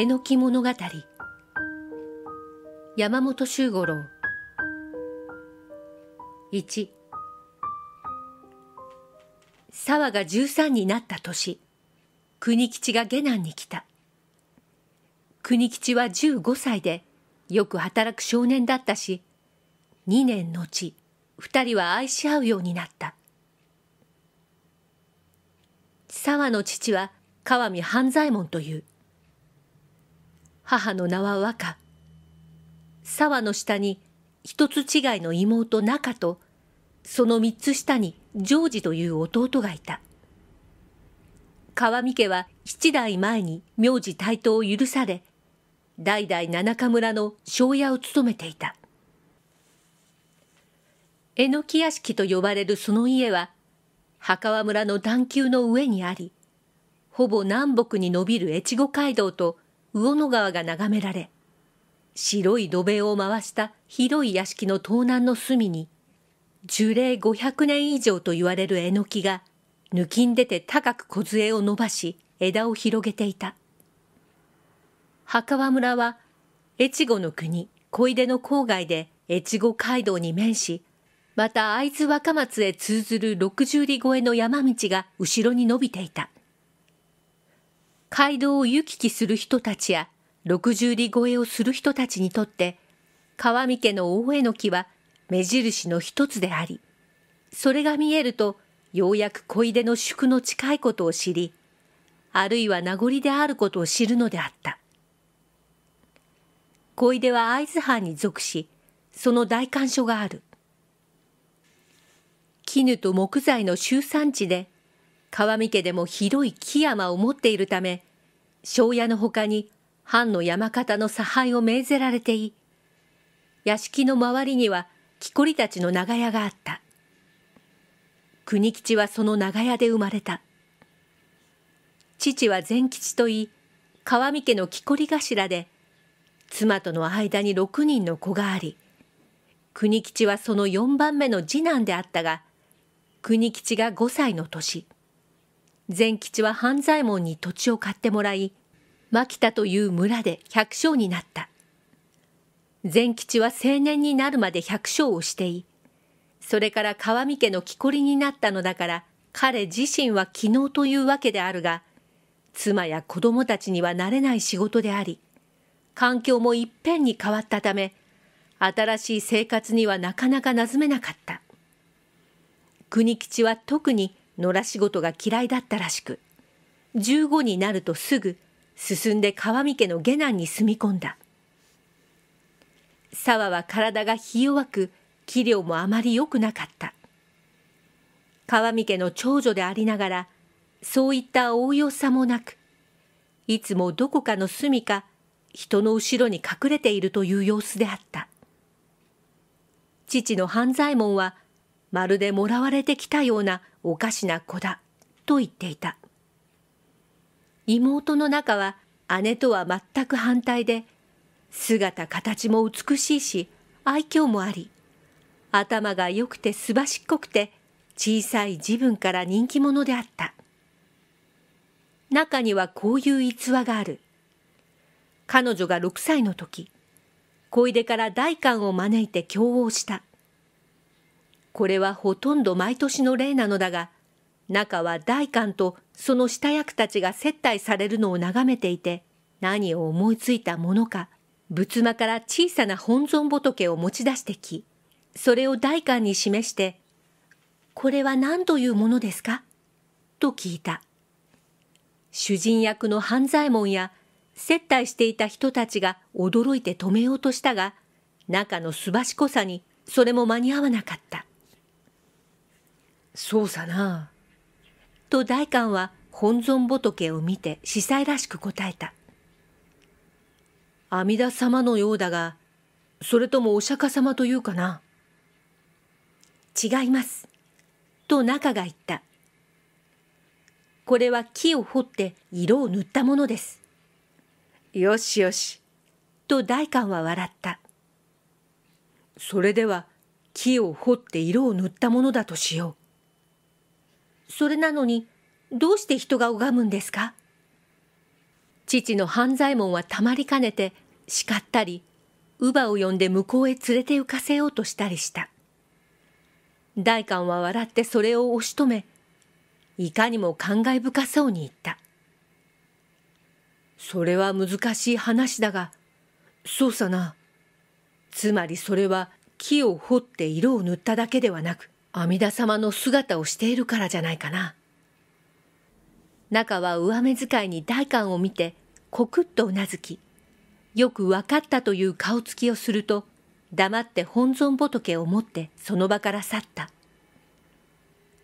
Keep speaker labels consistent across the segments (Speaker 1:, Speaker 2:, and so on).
Speaker 1: えのき物語山本周五郎1沢が13になった年国吉が下男に来た国吉は15歳でよく働く少年だったし2年後2人は愛し合うようになった沢の父は川見半左衛門という母の名は和歌。沢の下に一つ違いの妹中と、その三つ下にジョージという弟がいた。川見家は七代前に名字台頭を許され、代々七日村の庄屋を務めていた。えのき屋敷と呼ばれるその家は、墓場村の段丘の上にあり、ほぼ南北に伸びる越後街道と魚野川が眺められ、白い土塀を回した広い屋敷の東南の隅に、樹齢500年以上と言われるえのきが、抜きん出て高く梢を伸ばし、枝を広げていた。墓場村は、越後の国、小出の郊外で越後街道に面し、また会津若松へ通ずる六十里越えの山道が後ろに伸びていた。街道を行き来する人たちや六十里越えをする人たちにとって川見家の大えのきは目印の一つでありそれが見えるとようやく小出の宿の近いことを知りあるいは名残であることを知るのであった小出は会津藩に属しその代官所がある絹と木材の集産地で川見家でも広い木山を持っているため、庄屋のほかに藩の山方の差配を命ぜられてい、屋敷の周りには木こりたちの長屋があった。国吉はその長屋で生まれた。父は善吉といい、川見家の木こり頭で、妻との間に6人の子があり、国吉はその4番目の次男であったが、国吉が5歳の年。善吉は半左衛門に土地を買ってもらい、牧田という村で百姓になった。善吉は青年になるまで百姓をしてい、それから川見家の木こりになったのだから、彼自身は昨日というわけであるが、妻や子供たちにはなれない仕事であり、環境もいっぺんに変わったため、新しい生活にはなかなかなずめなかった。国吉は特に野良仕事が嫌いだったらしく15になるとすぐ進んで川見家の下男に住み込んだ沢は体がひ弱く器量もあまり良くなかった川見家の長女でありながらそういった大よさもなくいつもどこかの隅か人の後ろに隠れているという様子であった父の半左衛門はまるでもらわれてきたようなおかしな子だ、と言っていた。妹の中は姉とは全く反対で、姿形も美しいし、愛嬌もあり、頭が良くてすばしっこくて、小さい自分から人気者であった。中にはこういう逸話がある。彼女が6歳の時、小出から代官を招いて共謀した。これはほとんど毎年の例なのだが、中は代官とその下役たちが接待されるのを眺めていて、何を思いついたものか、仏間から小さな本尊仏を持ち出してき、それを代官に示して、これは何というものですかと聞いた。主人役の半左衛門や接待していた人たちが驚いて止めようとしたが、中のすばしこさにそれも間に合わなかった。そうさな。と大官は本尊仏を見て司祭らしく答えた。阿弥陀様のようだが、それともお釈迦様というかな。違います。と中が言った。これは木を掘って色を塗ったものです。よしよし。と大官は笑った。それでは木を掘って色を塗ったものだとしよう。それなのに、どうして人が拝むんですか父の半左衛門はたまりかねて、叱ったり、乳母を呼んで向こうへ連れて行かせようとしたりした。代官は笑ってそれを押し止め、いかにも感慨深そうに言った。それは難しい話だが、そうさな。つまりそれは木を掘って色を塗っただけではなく、阿弥陀様の姿をしているからじゃないかな。中は上目遣いに大官を見て、コクッとうなずき、よく分かったという顔つきをすると、黙って本尊仏を持ってその場から去った。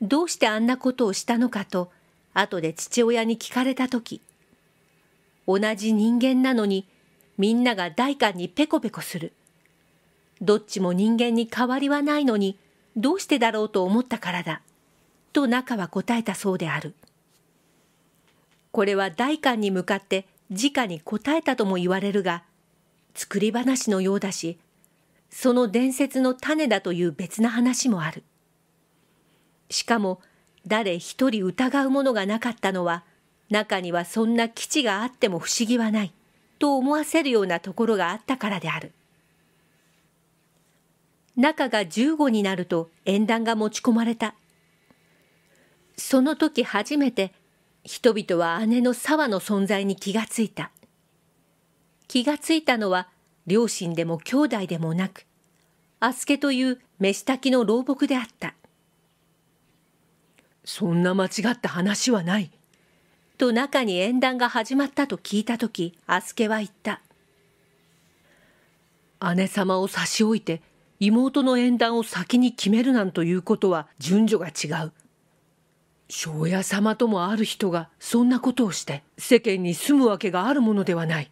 Speaker 1: どうしてあんなことをしたのかと、後で父親に聞かれたとき、同じ人間なのに、みんなが代官にペコペコする。どっちも人間に変わりはないのに、どうしてだろうと思ったからだ。と中は答えたそうである。これは代官に向かって直に答えたとも言われるが、作り話のようだし、その伝説の種だという別な話もある。しかも、誰一人疑うものがなかったのは、中にはそんな基地があっても不思議はない、と思わせるようなところがあったからである。中が15になると縁談が持ち込まれた。その時初めて人々は姉の沢の存在に気がついた。気がついたのは両親でも兄弟でもなく、アスケという飯炊きの老木であった。そんな間違った話はない。と中に縁談が始まったと聞いた時、アスケは言った。姉様を差し置いて、妹の縁談を先に決めるなんということは順序が違う。庄屋様ともある人がそんなことをして世間に住むわけがあるものではない。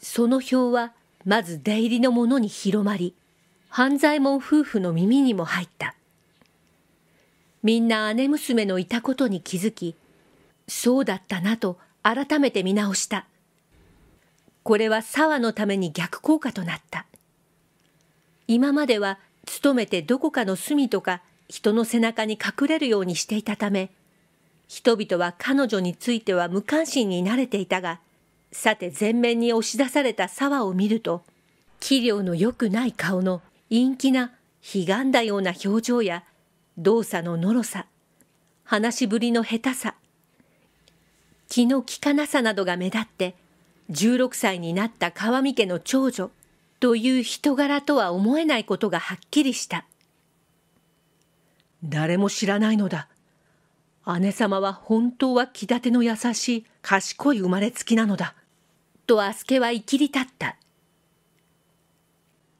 Speaker 1: その表はまず出入りの者に広まり、半左衛門夫婦の耳にも入った。みんな姉娘のいたことに気づき、そうだったなと改めて見直した。これは沢のために逆効果となった。今までは勤めてどこかの隅とか人の背中に隠れるようにしていたため、人々は彼女については無関心に慣れていたが、さて前面に押し出された沢を見ると、器量の良くない顔の陰気な、ひがんだような表情や、動作ののろさ、話しぶりの下手さ、気の利かなさなどが目立って、16歳になった川見家の長女、という人柄とは思えないことがはっきりした。誰も知らないのだ。姉様は本当は気立ての優しい、賢い生まれつきなのだ。とアスケは生きり立った。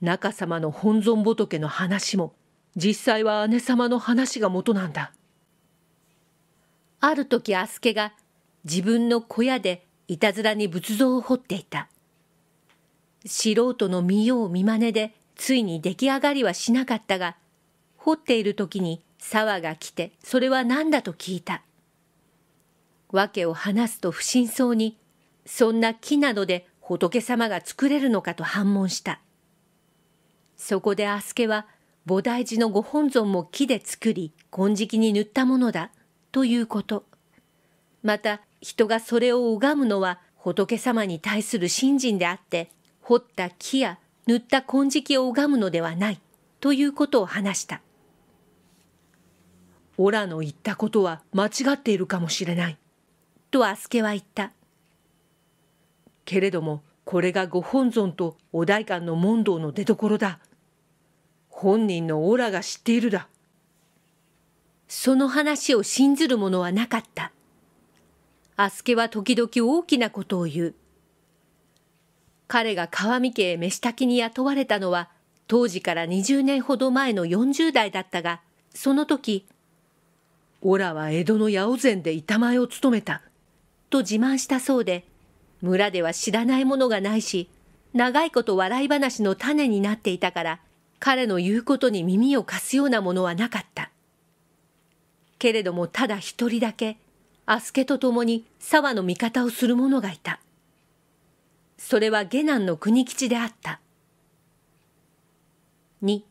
Speaker 1: 中様の本尊仏の話も、実際は姉様の話が元なんだ。ある時アスケが自分の小屋でいたずらに仏像を彫っていた。素人の見よう見まねでついに出来上がりはしなかったが、掘っている時に沢が来てそれは何だと聞いた。訳を話すと不審そうに、そんな木などで仏様が作れるのかと反問した。そこでア助は菩提寺のご本尊も木で作り金色に塗ったものだということ。また人がそれを拝むのは仏様に対する信心であって掘った木や塗った金色を拝むのではないということを話した。オラの言ったことは間違っているかもしれない。とアスケは言った。けれども、これがご本尊とお代官の問答の出所だ。本人のオラが知っているだ。その話を信ずる者はなかった。アスケは時々大きなことを言う。彼が川見家へ飯炊きに雇われたのは当時から20年ほど前の40代だったがその時「オラは江戸の八百膳で板前を務めた」と自慢したそうで村では知らないものがないし長いこと笑い話の種になっていたから彼の言うことに耳を貸すようなものはなかったけれどもただ一人だけアスケと共に沢の味方をする者がいた。それは下男の国吉であった。二、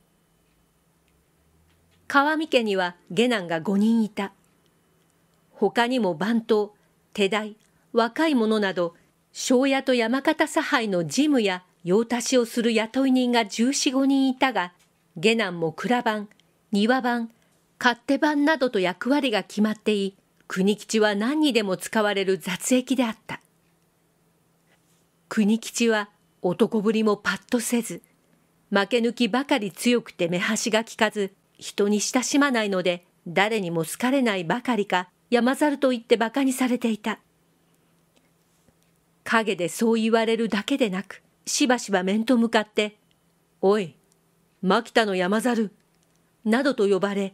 Speaker 1: 川見家には下男が五人いた。他にも番頭、手代、若い者など、庄屋と山形差配の事務や用足しをする雇い人が14、5人いたが、下男も蔵番、庭番、勝手番などと役割が決まってい、国吉は何にでも使われる雑役であった。国吉は男ぶりもパッとせず、負け抜きばかり強くて目端が利かず、人に親しまないので、誰にも好かれないばかりか、山猿と言って馬鹿にされていた。陰でそう言われるだけでなく、しばしば面と向かって、おい、牧田の山猿、などと呼ばれ、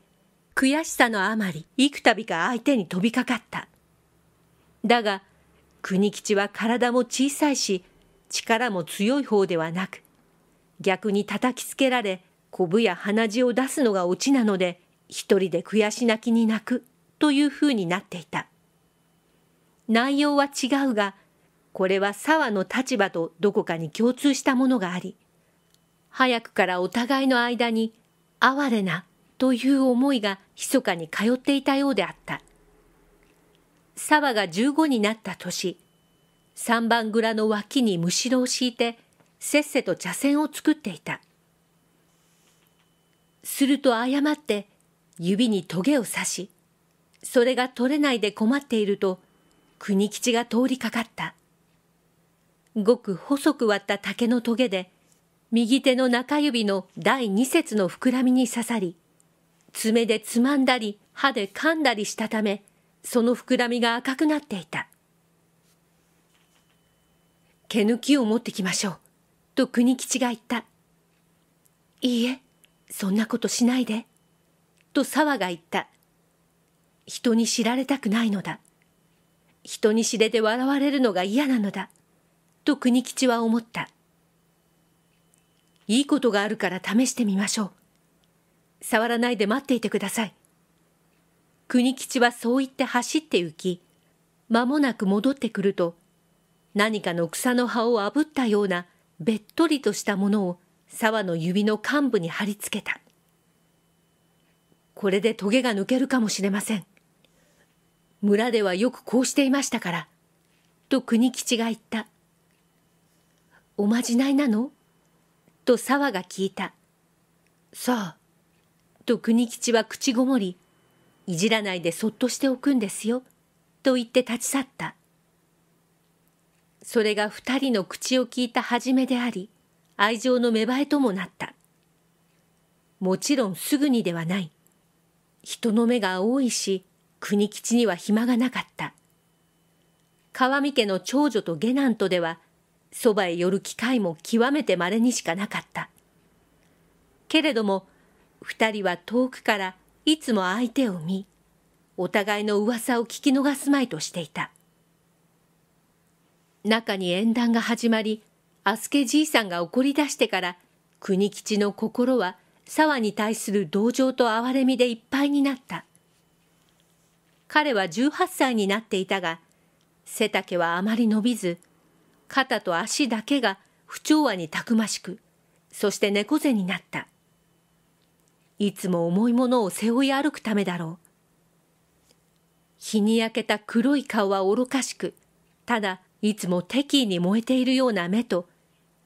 Speaker 1: 悔しさのあまり、幾度か相手に飛びかかった。だが、国吉は体も小さいし、力も強い方ではなく、逆に叩きつけられ、こぶや鼻血を出すのがオチなので、一人で悔し泣きに泣くという風になっていた。内容は違うが、これは沢の立場とどこかに共通したものがあり、早くからお互いの間に、哀れなという思いが密かに通っていたようであった。沢が15になった年、三番蔵の脇にむしろを敷いて、せっせと茶筅を作っていた。すると誤って指にトゲを刺し、それが取れないで困っていると、国吉が通りかかった。ごく細く割った竹のトゲで、右手の中指の第二節の膨らみに刺さり、爪でつまんだり、歯で噛んだりしたため、その膨らみが赤くなっていた。毛抜きを持ってきましょう、と国吉が言った。いいえ、そんなことしないで、と沢が言った。人に知られたくないのだ。人に知れて笑われるのが嫌なのだ、と国吉は思った。いいことがあるから試してみましょう。触らないで待っていてください。国吉はそう言って走って行き、間もなく戻ってくると、何かの草の葉をあぶったようなべっとりとしたものを沢の指の幹部に貼り付けた。これでトゲが抜けるかもしれません。村ではよくこうしていましたから、と国吉が言った。おまじないなのと沢が聞いた。さあ、と国吉は口ごもり、いじらないでそっとしておくんですよ。と言って立ち去った。それが二人の口を聞いた初めであり、愛情の芽生えともなった。もちろんすぐにではない。人の目が多いし、国吉には暇がなかった。川見家の長女と下男とでは、そばへ寄る機会も極めて稀にしかなかった。けれども、二人は遠くからいつも相手を見、お互いの噂を聞き逃すまいとしていた。中に縁談が始まり、アスケじいさんが怒り出してから、国吉の心は沢に対する同情と憐れみでいっぱいになった。彼は18歳になっていたが、背丈はあまり伸びず、肩と足だけが不調和にたくましく、そして猫背になった。いつも重いものを背負い歩くためだろう。日に焼けた黒い顔は愚かしく、ただいつも敵意に燃えているような目と、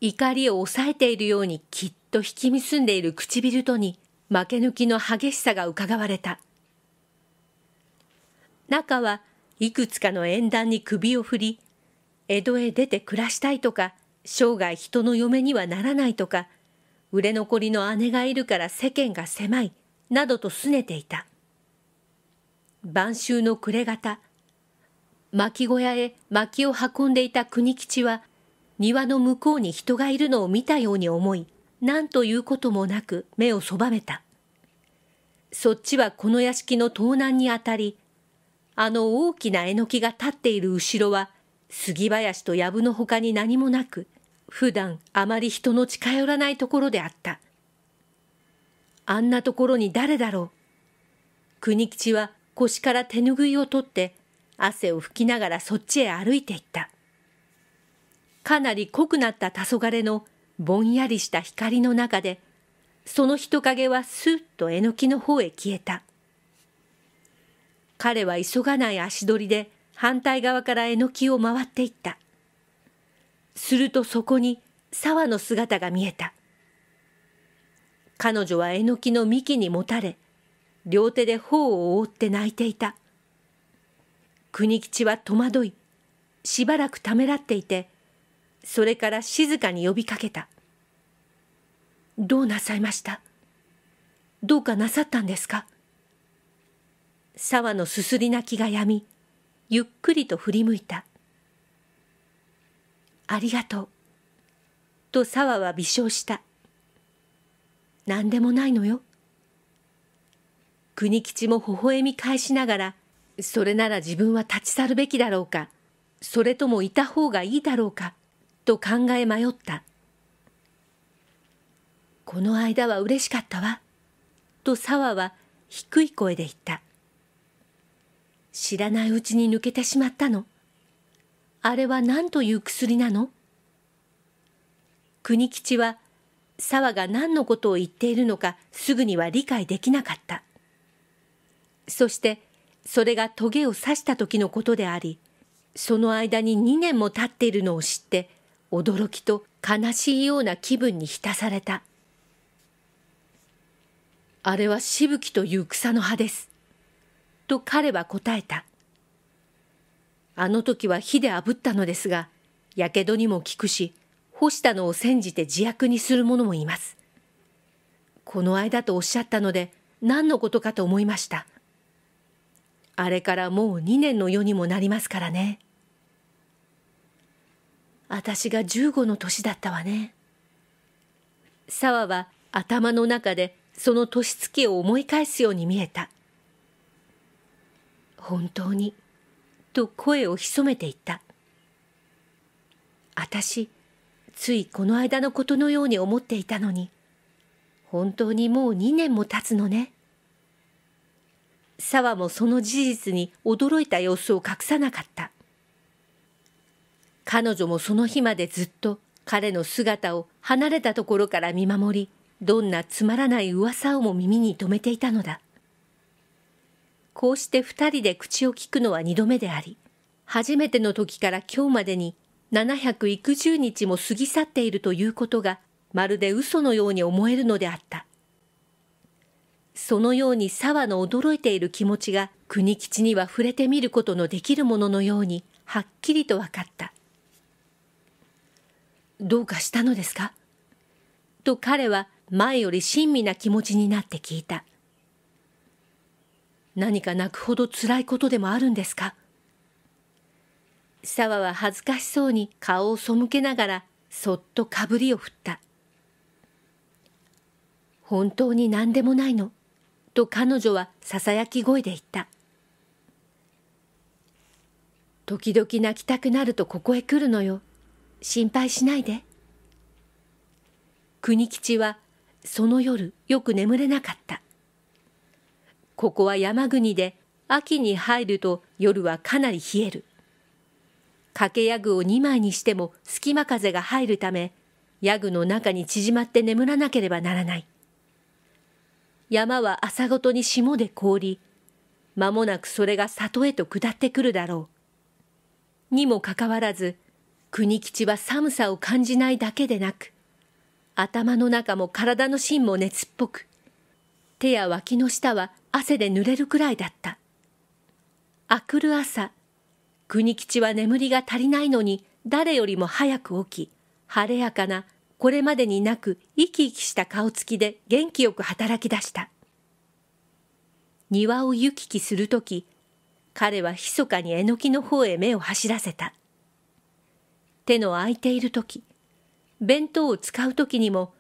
Speaker 1: 怒りを抑えているようにきっと引き結んでいる唇とに、負け抜きの激しさがうかがわれた。中はいくつかの縁談に首を振り、江戸へ出て暮らしたいとか、生涯人の嫁にはならないとか、売れ残りの姉がいるから世間が狭い、などと拗ねていた。晩秋の暮れ方、巻小屋へ薪を運んでいた国吉は、庭の向こうに人がいるのを見たように思い、何ということもなく目をそばめた。そっちはこの屋敷の盗難にあたり、あの大きなえのきが立っている後ろは、杉林と藪のほかに何もなく、普段あまり人の近寄らないところであった。あんなところに誰だろう。国吉は腰から手ぬぐいを取って汗を拭きながらそっちへ歩いていった。かなり濃くなった黄昏のぼんやりした光の中で、その人影はスッとえのきの方へ消えた。彼は急がない足取りで反対側からえのきを回っていった。するとそこに沢の姿が見えた。彼女はえのきの幹にもたれ、両手で頬を覆って泣いていた。国吉は戸惑い、しばらくためらっていて、それから静かに呼びかけた。どうなさいましたどうかなさったんですか沢のすすり泣きがやみ、ゆっくりと振り向いた。ありがとう。と沢は微笑した。何でもないのよ。国吉も微笑み返しながら、それなら自分は立ち去るべきだろうか、それともいた方がいいだろうか、と考え迷った。この間は嬉しかったわ、と沢は低い声で言った。知らないうちに抜けてしまったの。あれは何という薬なの国吉は、沢が何のことを言っているのかすぐには理解できなかった。そして、それがトゲを刺した時のことであり、その間に2年も経っているのを知って、驚きと悲しいような気分に浸された。あれはしぶきという草の葉です。と彼は答えた。あの時は火で炙ったのですが、やけどにも効くし、干したのを煎じて自薬にする者もいます。この間とおっしゃったので、何のことかと思いました。あれからもう2年の世にもなりますからね。私が15の年だったわね。沢は頭の中でその年月を思い返すように見えた。本当に。と声を潜めていた。私、ついこの間のことのように思っていたのに、本当にもう2年も経つのね。沢もその事実に驚いた様子を隠さなかった。彼女もその日までずっと彼の姿を離れたところから見守り、どんなつまらない噂をも耳に留めていたのだ。こうして二人で口を聞くのは二度目であり、初めての時から今日までに760日も過ぎ去っているということが、まるで嘘のように思えるのであった。そのように沢の驚いている気持ちが国吉には触れてみることのできるもののようにはっきりと分かった。どうかしたのですかと彼は前より親身な気持ちになって聞いた。何か泣くほど辛いことでもあるんですか沢は恥ずかしそうに顔を背けながらそっとかぶりを振った。本当に何でもないの、と彼女はささやき声で言った。時々泣きたくなるとここへ来るのよ。心配しないで。国吉はその夜よく眠れなかった。ここは山国で秋に入ると夜はかなり冷える。掛けヤグを2枚にしても隙間風が入るため、ヤグの中に縮まって眠らなければならない。山は朝ごとに霜で凍り、間もなくそれが里へと下ってくるだろう。にもかかわらず、国吉は寒さを感じないだけでなく、頭の中も体の芯も熱っぽく、手や脇の下は汗で濡れるくらいだった。あくる朝、国吉は眠りが足りないのに誰よりも早く起き、晴れやかな、これまでになく生き生きした顔つきで元気よく働き出した。庭を行き来するとき、彼は密かにえのきの方へ目を走らせた。手の空いているとき、弁当を使うときにも、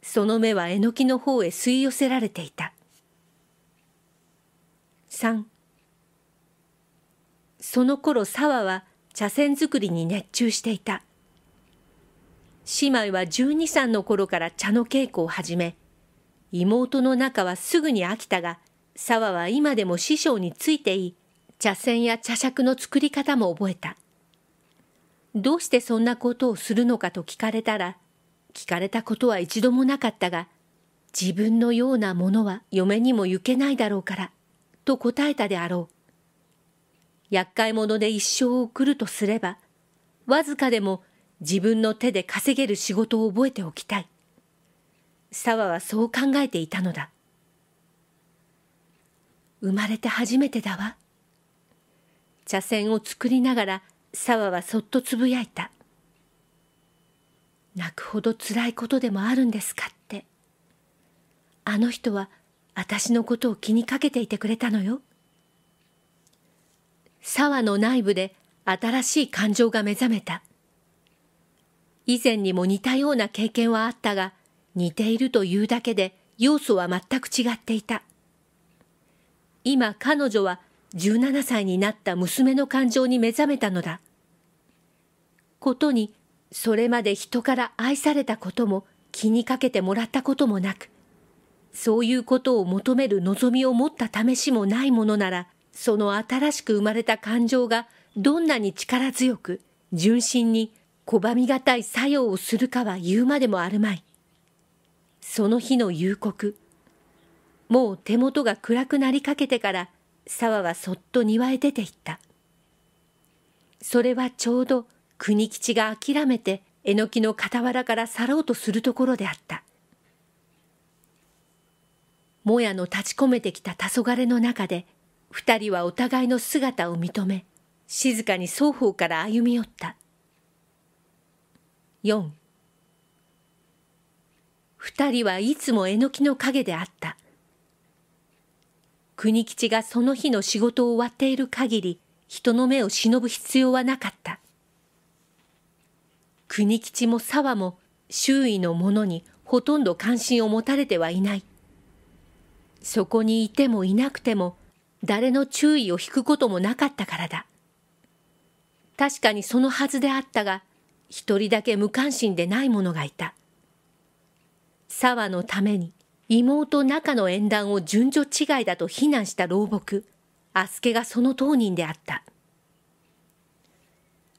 Speaker 1: その目はえのきの方へ吸い寄せられていた。3その頃沢は茶筅作りに熱中していた姉妹は12歳の頃から茶の稽古を始め妹の中はすぐに飽きたが沢は今でも師匠についていい茶筅や茶杓の作り方も覚えたどうしてそんなことをするのかと聞かれたら聞かれたことは一度もなかったが自分のようなものは嫁にも行けないだろうからと答えたであろう。厄介者で一生を送るとすれば、わずかでも自分の手で稼げる仕事を覚えておきたい。沢はそう考えていたのだ。生まれて初めてだわ。茶筅を作りながら沢はそっとつぶやいた。泣くほど辛いことでもあるんですかって。あの人は私のことを気にかけていてくれたのよ。沢の内部で新しい感情が目覚めた。以前にも似たような経験はあったが、似ているというだけで要素は全く違っていた。今彼女は17歳になった娘の感情に目覚めたのだ。ことに、それまで人から愛されたことも気にかけてもらったこともなく、そういうことを求める望みを持った試しもないものなら、その新しく生まれた感情がどんなに力強く、純真に拒みがたい作用をするかは言うまでもあるまい。その日の夕刻、もう手元が暗くなりかけてから、沢はそっと庭へ出て行った。それはちょうど国吉が諦めてえのきの傍らから去ろうとするところであった。もやの立ち込めてきた黄昏の中で二人はお互いの姿を認め静かに双方から歩み寄った4二人はいつもえのきの陰であった国吉がその日の仕事を終わっている限り人の目を忍ぶ必要はなかった国吉も沢も周囲の者にほとんど関心を持たれてはいないそこにいてもいなくても誰の注意を引くこともなかったからだ。確かにそのはずであったが、一人だけ無関心でない者がいた。沢のために妹中の縁談を順序違いだと非難した老木、アスケがその当人であった。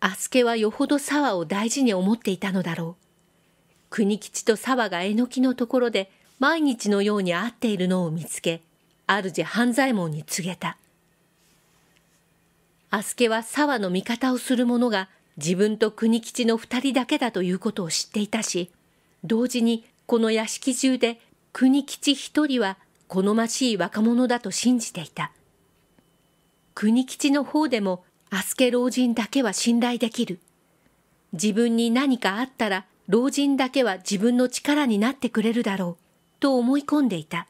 Speaker 1: アスケはよほど沢を大事に思っていたのだろう。国吉と沢がえのきのところで毎日のように会っているのを見つけ、主半左衛門に告げた。あすけは沢の味方をする者が自分と国吉の2人だけだということを知っていたし、同時にこの屋敷中で国吉1人は好ましい若者だと信じていた。国吉の方でもあすけ老人だけは信頼できる。自分に何かあったら老人だけは自分の力になってくれるだろう。と思い込んでいた。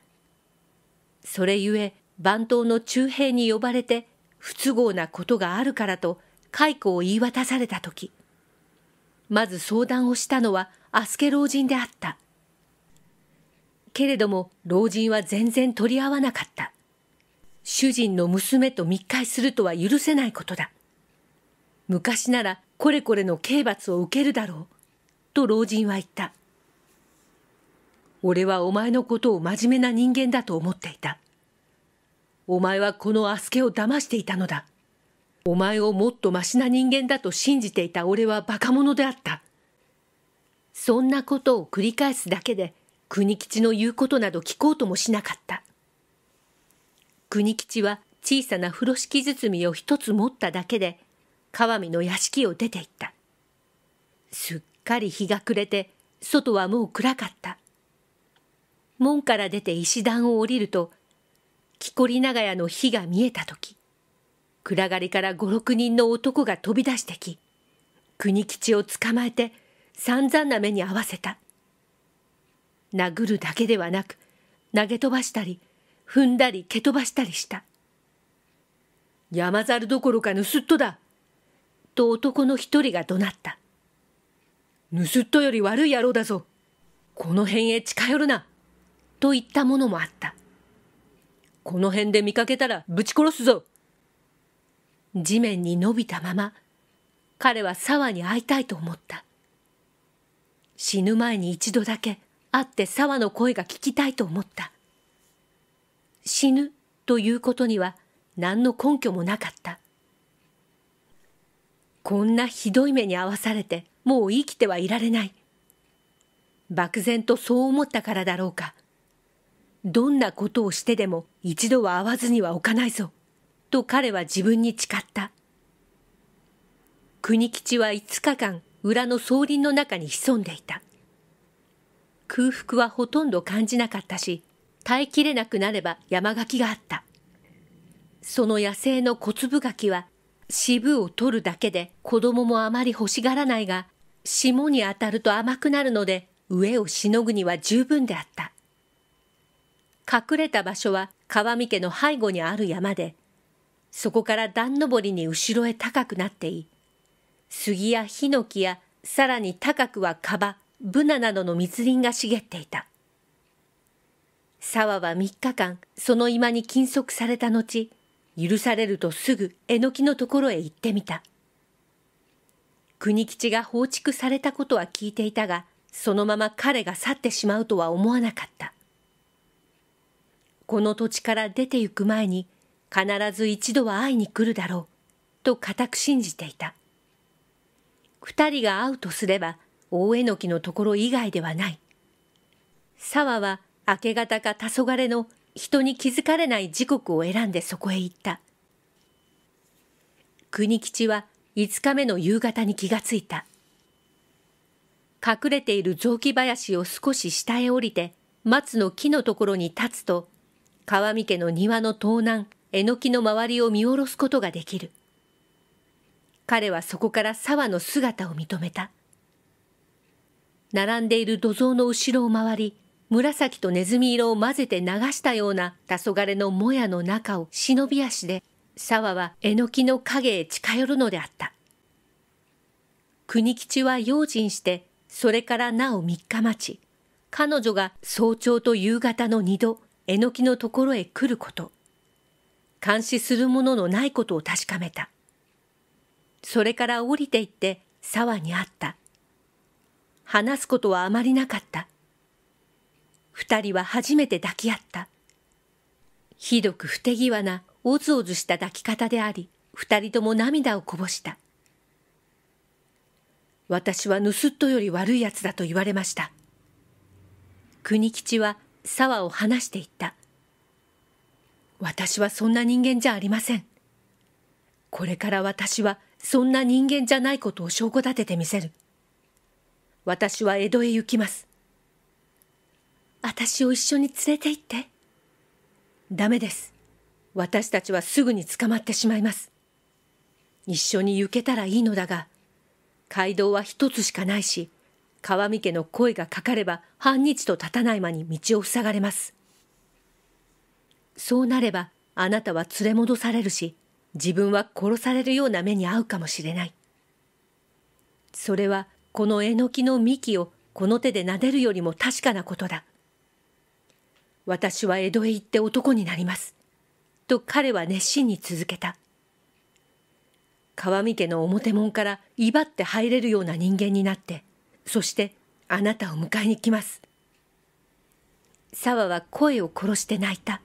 Speaker 1: それゆえ番頭の中兵に呼ばれて不都合なことがあるからと解雇を言い渡された時まず相談をしたのはアスケ老人であったけれども老人は全然取り合わなかった主人の娘と密会するとは許せないことだ昔ならこれこれの刑罰を受けるだろうと老人は言った俺はお前のことを真面目な人間だと思っていた。お前はこのアスケを騙していたのだ。お前をもっとましな人間だと信じていた俺はバカ者であった。そんなことを繰り返すだけで、国吉の言うことなど聞こうともしなかった。国吉は小さな風呂敷包みを一つ持っただけで、川見の屋敷を出て行った。すっかり日が暮れて、外はもう暗かった。門から出て石段を降りると、木こり長屋の火が見えた時、暗がりから五六人の男が飛び出してき、国吉を捕まえて散々な目に遭わせた。殴るだけではなく、投げ飛ばしたり、踏んだり蹴飛ばしたりした。山猿どころか盗っ人だと男の一人が怒鳴った。盗っ人より悪い野郎だぞ。この辺へ近寄るな。といったものもあった。この辺で見かけたらぶち殺すぞ地面に伸びたまま、彼は沢に会いたいと思った。死ぬ前に一度だけ会って沢の声が聞きたいと思った。死ぬということには何の根拠もなかった。こんなひどい目に遭わされてもう生きてはいられない。漠然とそう思ったからだろうか。どんなことをしてでも一度は会わずにはおかないぞ、と彼は自分に誓った。国吉は5日間、裏の草林の中に潜んでいた。空腹はほとんど感じなかったし、耐えきれなくなれば山垣があった。その野生の小粒垣は、渋を取るだけで子供もあまり欲しがらないが、霜に当たると甘くなるので、飢えをしのぐには十分であった。隠れた場所は川見家の背後にある山で、そこから段登りに後ろへ高くなってい、杉やヒノキやさらに高くはカバ、ブナなどの密林が茂っていた。沢は3日間その居間に禁足された後、許されるとすぐえのきのところへ行ってみた。国吉が放逐されたことは聞いていたが、そのまま彼が去ってしまうとは思わなかった。この土地から出て行く前に必ず一度は会いに来るだろうと固く信じていた二人が会うとすれば大えのきのところ以外ではない沢は明け方か黄昏の人に気づかれない時刻を選んでそこへ行った国吉は5日目の夕方に気がついた隠れている雑木林を少し下へ降りて松の木のところに立つと川見家の庭の東南、えのきの周りを見下ろすことができる。彼はそこから沢の姿を認めた。並んでいる土蔵の後ろを回り、紫とネズミ色を混ぜて流したような黄昏のもやの中を忍び足で、沢はえのきの影へ近寄るのであった。国吉は用心して、それからなお3日待ち、彼女が早朝と夕方の2度、えのきのところへ来ること、監視するもののないことを確かめた。それから降りていって沢にあった。話すことはあまりなかった。二人は初めて抱き合った。ひどく不手際なおずおずした抱き方であり、二人とも涙をこぼした。私は盗っ人より悪い奴だと言われました。国吉は沢を話していった。私はそんな人間じゃありません。これから私はそんな人間じゃないことを証拠立ててみせる。私は江戸へ行きます。私を一緒に連れて行って。ダメです。私たちはすぐに捕まってしまいます。一緒に行けたらいいのだが、街道は一つしかないし、川見家の声がかかれば半日と経たない間に道を塞がれます。そうなればあなたは連れ戻されるし、自分は殺されるような目に遭うかもしれない。それはこのえのきの幹をこの手で撫でるよりも確かなことだ。私は江戸へ行って男になります。と彼は熱心に続けた。川見家の表門から威張って入れるような人間になって、そしてあなたを迎えに来ます沢は声を殺して泣いた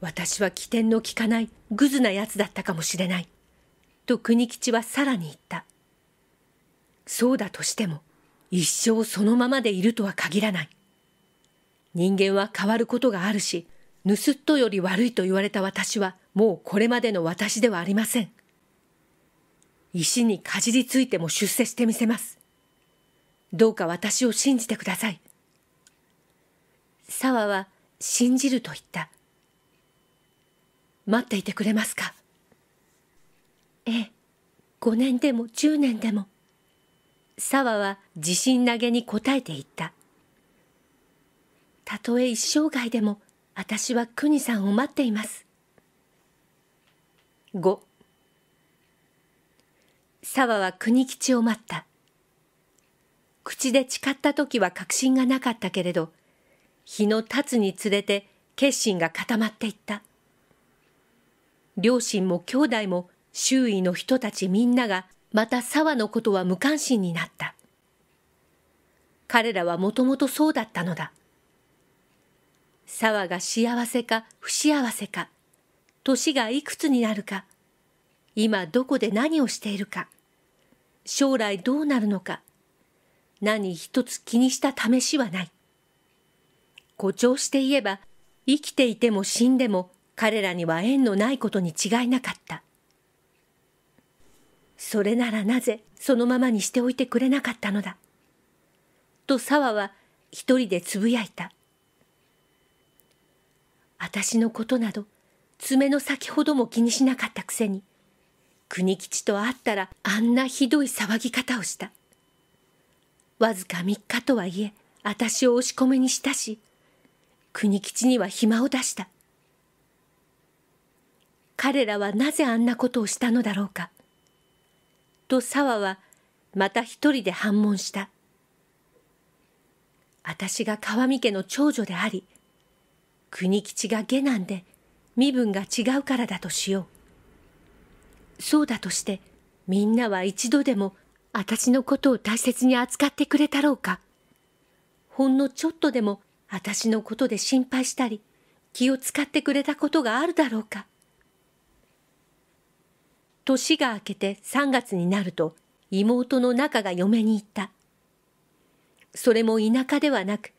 Speaker 1: 私は起点の利かないグズな奴だったかもしれないと国吉はさらに言ったそうだとしても一生そのままでいるとは限らない人間は変わることがあるし盗っ人より悪いと言われた私はもうこれまでの私ではありません石にかじりついても出世してみせます。どうか私を信じてください。沢は信じると言った。待っていてくれますかええ、5年でも10年でも。沢は自信投げに答えて言った。たとえ一生涯でも私は国さんを待っています。5沢は国吉を待った。口で誓った時は確信がなかったけれど、日の経つにつれて決心が固まっていった。両親も兄弟も周囲の人たちみんながまた沢のことは無関心になった。彼らはもともとそうだったのだ。沢が幸せか不幸せか、年がいくつになるか、今どこで何をしているか、将来どうなるのか、何一つ気にした試しはない。誇張して言えば、生きていても死んでも彼らには縁のないことに違いなかった。それならなぜそのままにしておいてくれなかったのだ。と沢は一人でつぶやいた。私のことなど爪の先ほども気にしなかったくせに国吉と会ったらあんなひどい騒ぎ方をしたわずか三日とはいえ私を押し込めにしたし国吉には暇を出した彼らはなぜあんなことをしたのだろうかと沢はまた一人で反問した私が川見家の長女であり国吉が下男で身分が違うからだとしようそうだとしてみんなは一度でも私のことを大切に扱ってくれたろうかほんのちょっとでも私のことで心配したり気を使ってくれたことがあるだろうか年が明けて3月になると妹の仲が嫁に行ったそれも田舎ではなく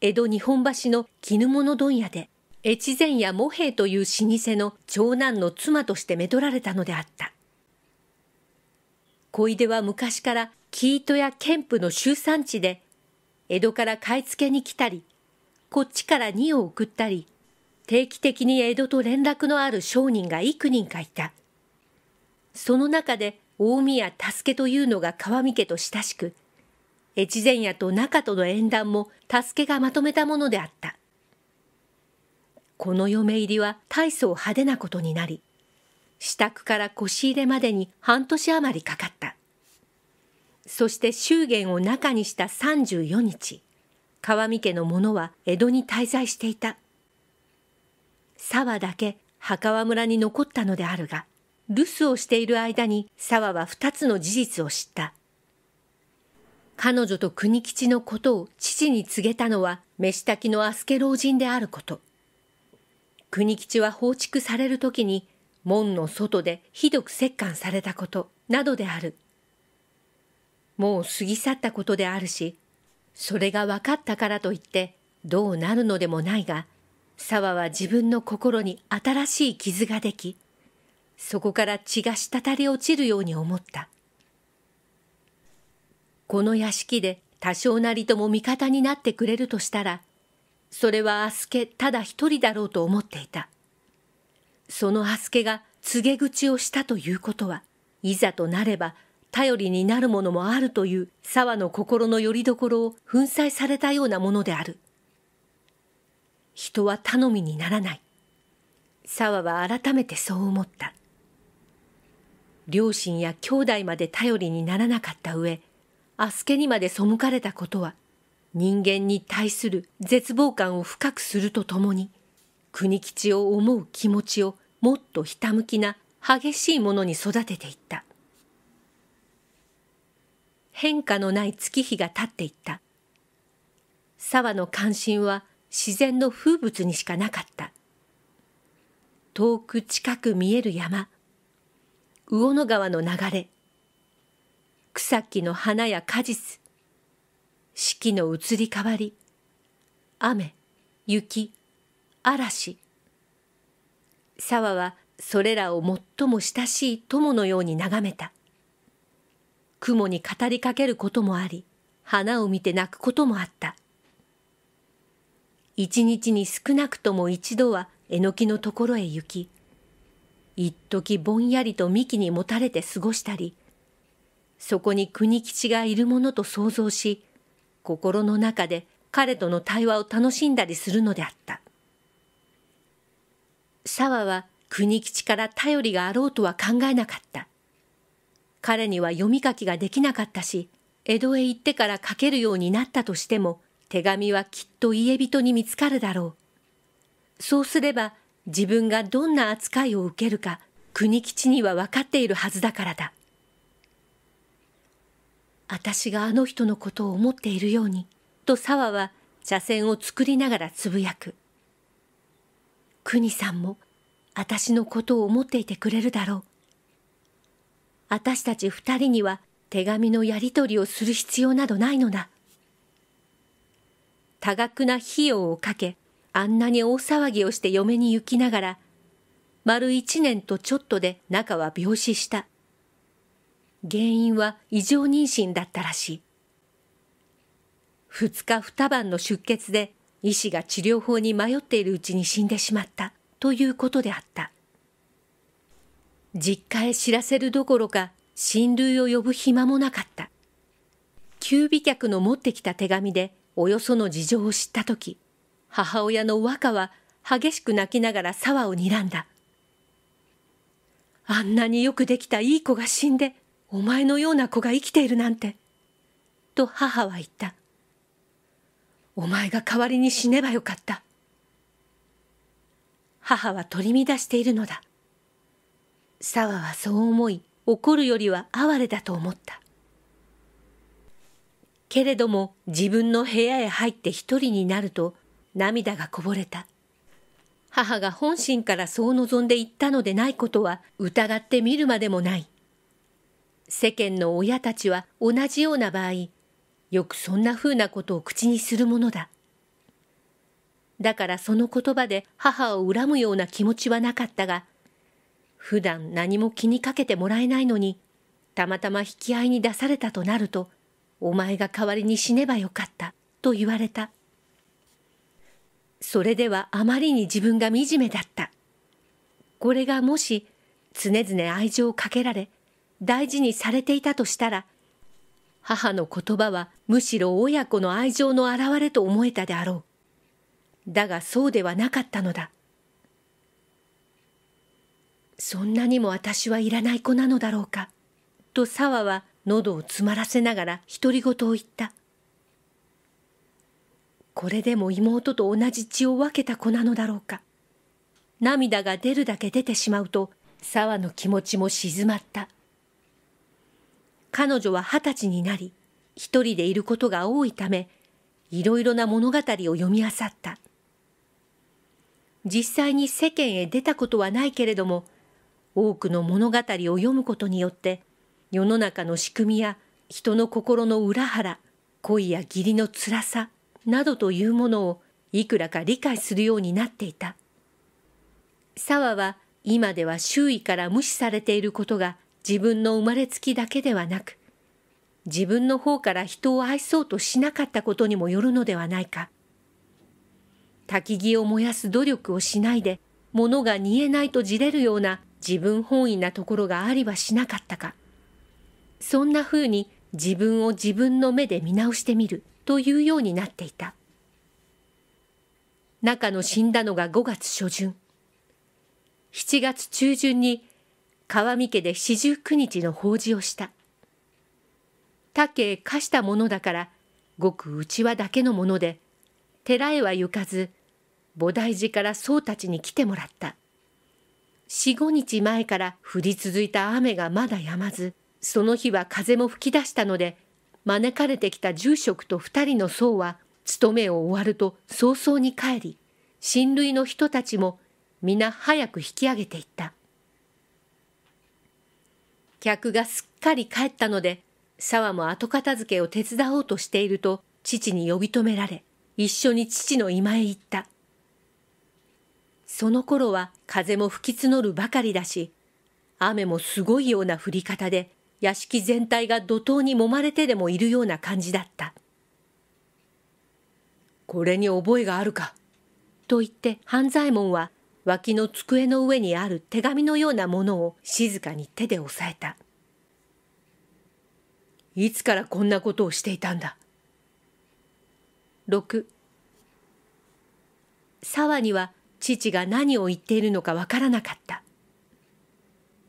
Speaker 1: 江戸日本橋の絹物問屋で越前や茂平という老舗の長男の妻としてめとられたのであった。小出は昔から生糸やケンプの集産地で、江戸から買い付けに来たり、こっちから荷を送ったり、定期的に江戸と連絡のある商人が幾人かいた。その中で大宮助というのが川見家と親しく、越前屋と中との縁談も助けがまとめたものであった。この嫁入りは大層派手なことになり、支度から腰入れまでに半年余りかかった。そして祝言を中にした34日、川見家の者は江戸に滞在していた。沢だけ墓場村に残ったのであるが、留守をしている間に沢は二つの事実を知った。彼女と国吉のことを父に告げたのは、飯炊きの飛鳥老人であること。国吉は放逐される時に門の外でひどく折檻されたことなどである。もう過ぎ去ったことであるし、それが分かったからといってどうなるのでもないが、沢は自分の心に新しい傷ができ、そこから血が滴り落ちるように思った。この屋敷で多少なりとも味方になってくれるとしたら、それはアスケただ一人だろうと思っていた。そのアスケが告げ口をしたということは、いざとなれば頼りになるものもあるという沢の心の拠り所を粉砕されたようなものである。人は頼みにならない。沢は改めてそう思った。両親や兄弟まで頼りにならなかった上、アスケにまで背かれたことは、人間に対する絶望感を深くするとともに、国吉を思う気持ちをもっとひたむきな激しいものに育てていった。変化のない月日が経っていった。沢の関心は自然の風物にしかなかった。遠く近く見える山、魚野川の流れ、草木の花や果実、四季の移り変わり雨雪嵐沢はそれらを最も親しい友のように眺めた雲に語りかけることもあり花を見て泣くこともあった一日に少なくとも一度はえのきのところへ行き一時ぼんやりと幹にもたれて過ごしたりそこに国吉がいるものと想像し心の中で彼との対話を楽しんだりするのであった。沢は国吉から頼りがあろうとは考えなかった。彼には読み書きができなかったし、江戸へ行ってから書けるようになったとしても、手紙はきっと家人に見つかるだろう。そうすれば自分がどんな扱いを受けるか、国吉には分かっているはずだからだ。私があの人のことを思っているように、と沢は茶筅を作りながらつぶやく。国さんも私のことを思っていてくれるだろう。私たち二人には手紙のやり取りをする必要などないのだ。多額な費用をかけ、あんなに大騒ぎをして嫁に行きながら、丸一年とちょっとで中は病死した。原因は異常妊娠だったらしい。2日2晩の出血で医師が治療法に迷っているうちに死んでしまったということであった。実家へ知らせるどころか親類を呼ぶ暇もなかった。給備客の持ってきた手紙でおよその事情を知った時、母親の和歌は激しく泣きながら沢を睨んだ。あんなによくできたいい子が死んで、お前のような子が生きているなんて。と母は言った。お前が代わりに死ねばよかった。母は取り乱しているのだ。沢はそう思い、怒るよりは哀れだと思った。けれども自分の部屋へ入って一人になると涙がこぼれた。母が本心からそう望んで言ったのでないことは疑ってみるまでもない。世間の親たちは同じような場合、よくそんな風なことを口にするものだ。だからその言葉で母を恨むような気持ちはなかったが、普段何も気にかけてもらえないのに、たまたま引き合いに出されたとなると、お前が代わりに死ねばよかった、と言われた。それではあまりに自分が惨めだった。これがもし、常々愛情をかけられ、大事にされていたとしたら、母の言葉はむしろ親子の愛情の表れと思えたであろう。だがそうではなかったのだ。そんなにも私はいらない子なのだろうか、と沢は喉を詰まらせながら独り言を言った。これでも妹と同じ血を分けた子なのだろうか。涙が出るだけ出てしまうと、沢の気持ちも静まった。彼女は二十歳になり、一人でいることが多いため、いろいろな物語を読み漁った。実際に世間へ出たことはないけれども、多くの物語を読むことによって、世の中の仕組みや人の心の裏腹、恋や義理の辛さなどというものをいくらか理解するようになっていた。沢は今では周囲から無視されていることが自分の生まれつきだけではなく、自分の方から人を愛そうとしなかったことにもよるのではないか。焚き木を燃やす努力をしないで、物が煮えないとじれるような自分本位なところがありはしなかったか。そんな風に自分を自分の目で見直してみるというようになっていた。中の死んだのが5月初旬。7月中旬に川見家で四十九日の法事をした。他家貸したものだから、ごくうちわだけのもので、寺へは行かず、菩提寺から僧たちに来てもらった。四五日前から降り続いた雨がまだ止まず、その日は風も吹き出したので、招かれてきた住職と二人の僧は、勤めを終わると早々に帰り、親類の人たちも皆早く引き上げていった。客がすっかり帰ったので、沢も後片付けを手伝おうとしていると、父に呼び止められ、一緒に父の居間へ行った。その頃は風も吹き募るばかりだし、雨もすごいような降り方で、屋敷全体が怒涛に揉まれてでもいるような感じだった。これに覚えがあるか。と言って半左衛門は脇の机の上にある手紙のようなものを静かに手で押さえた。いつからこんなことをしていたんだ。6沢には父が何を言っているのかわからなかった。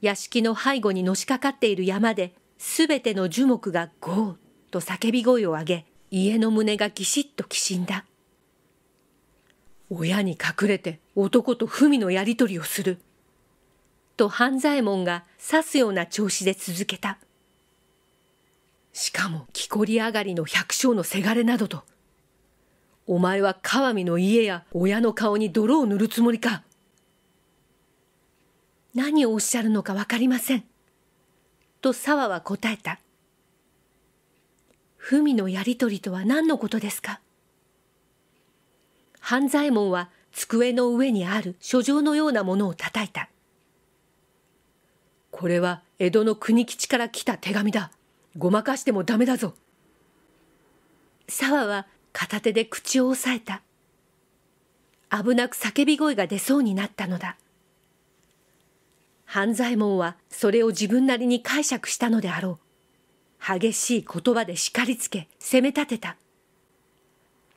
Speaker 1: 屋敷の背後にのしかかっている山で、すべての樹木がゴーと叫び声を上げ、家の胸がぎしっときしんだ。親に隠れて男と文のやり取りをする。と半左衛門が刺すような調子で続けた。しかも木こり上がりの百姓のせがれなどと。お前は川見の家や親の顔に泥を塗るつもりか。何をおっしゃるのか分かりません。と沢は答えた。文のやりとりとは何のことですか半左衛門は机の上にある書状のようなものを叩いた。これは江戸の国吉から来た手紙だ。ごまかしてもダメだぞ。沢は片手で口を押さえた。危なく叫び声が出そうになったのだ。半左衛門はそれを自分なりに解釈したのであろう。激しい言葉で叱りつけ、責め立てた。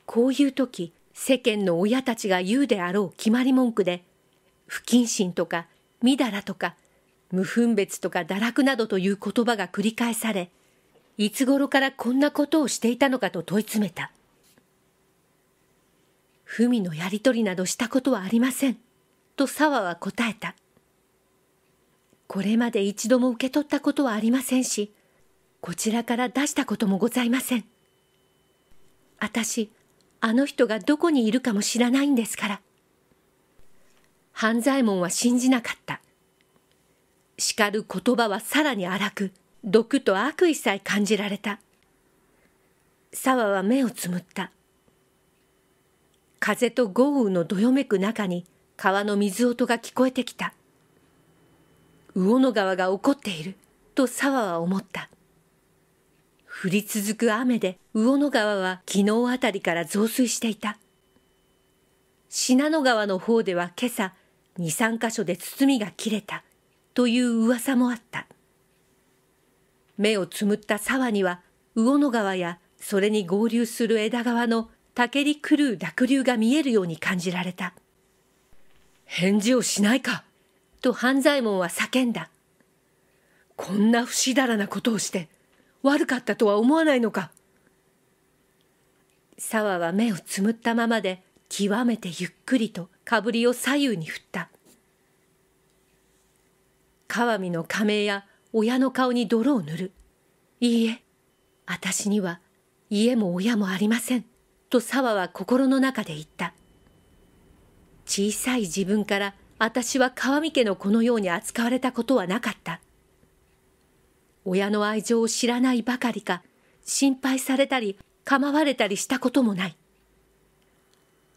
Speaker 1: こういう時、世間の親たちが言うであろう決まり文句で、不謹慎とか、みだらとか、無分別とか堕落などという言葉が繰り返され、いつ頃からこんなことをしていたのかと問い詰めた。文のやり取りなどしたことはありません。と沢は答えた。これまで一度も受け取ったことはありませんし、こちらから出したこともございません。私あの人がどこにいるかも知らないんですから。半左衛門は信じなかった。叱る言葉はさらに荒く、毒と悪意さえ感じられた。沢は目をつむった。風と豪雨のどよめく中に川の水音が聞こえてきた。魚の川が怒っていると沢は思った。降り続く雨で魚野川は昨日あたりから増水していた。信濃川の方では今朝、2、3箇所で包みが切れたという噂もあった。目をつむった沢には魚野川やそれに合流する枝川の竹に狂う濁流が見えるように感じられた。返事をしないかと半左衛門は叫んだ。こんな不死だらなことをして、悪かったとは思わないのか沢は目をつむったままで極めてゆっくりとかぶりを左右に振った川見の仮名や親の顔に泥を塗るいいえ私には家も親もありませんと沢は心の中で言った小さい自分から私は川見家の子のように扱われたことはなかった親の愛情を知らないばかりか、心配されたり、構われたりしたこともない。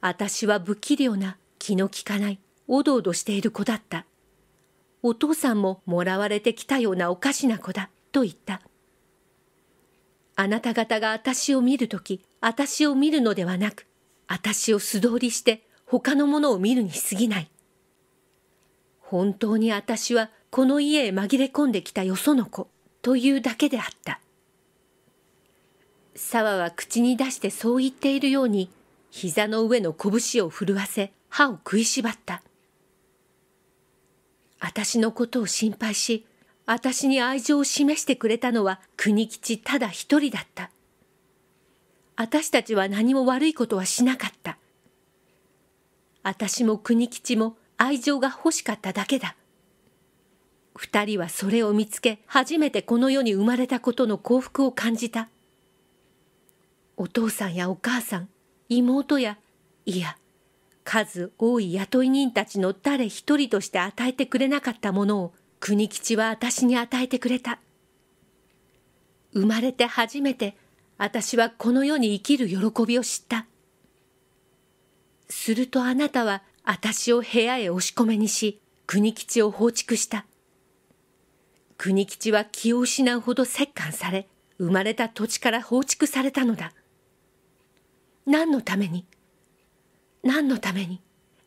Speaker 1: 私は不器量な、気の利かない、おどおどしている子だった。お父さんももらわれてきたようなおかしな子だ、と言った。あなた方が私を見るとき、私を見るのではなく、私を素通りして他のものを見るに過ぎない。本当に私はこの家へ紛れ込んできたよその子。というだけであった。沢は口に出してそう言っているように、膝の上の拳を震わせ、歯を食いしばった。私のことを心配し、私に愛情を示してくれたのは国吉ただ一人だった。私たちは何も悪いことはしなかった。私も国吉も愛情が欲しかっただけだ。二人はそれを見つけ初めてこの世に生まれたことの幸福を感じたお父さんやお母さん妹やいや数多い雇い人たちの誰一人として与えてくれなかったものを国吉は私に与えてくれた生まれて初めて私はこの世に生きる喜びを知ったするとあなたは私を部屋へ押し込めにし国吉を放逐した国吉は気を失うほど折檻され、生まれた土地から放逐されたのだ。何のために何のために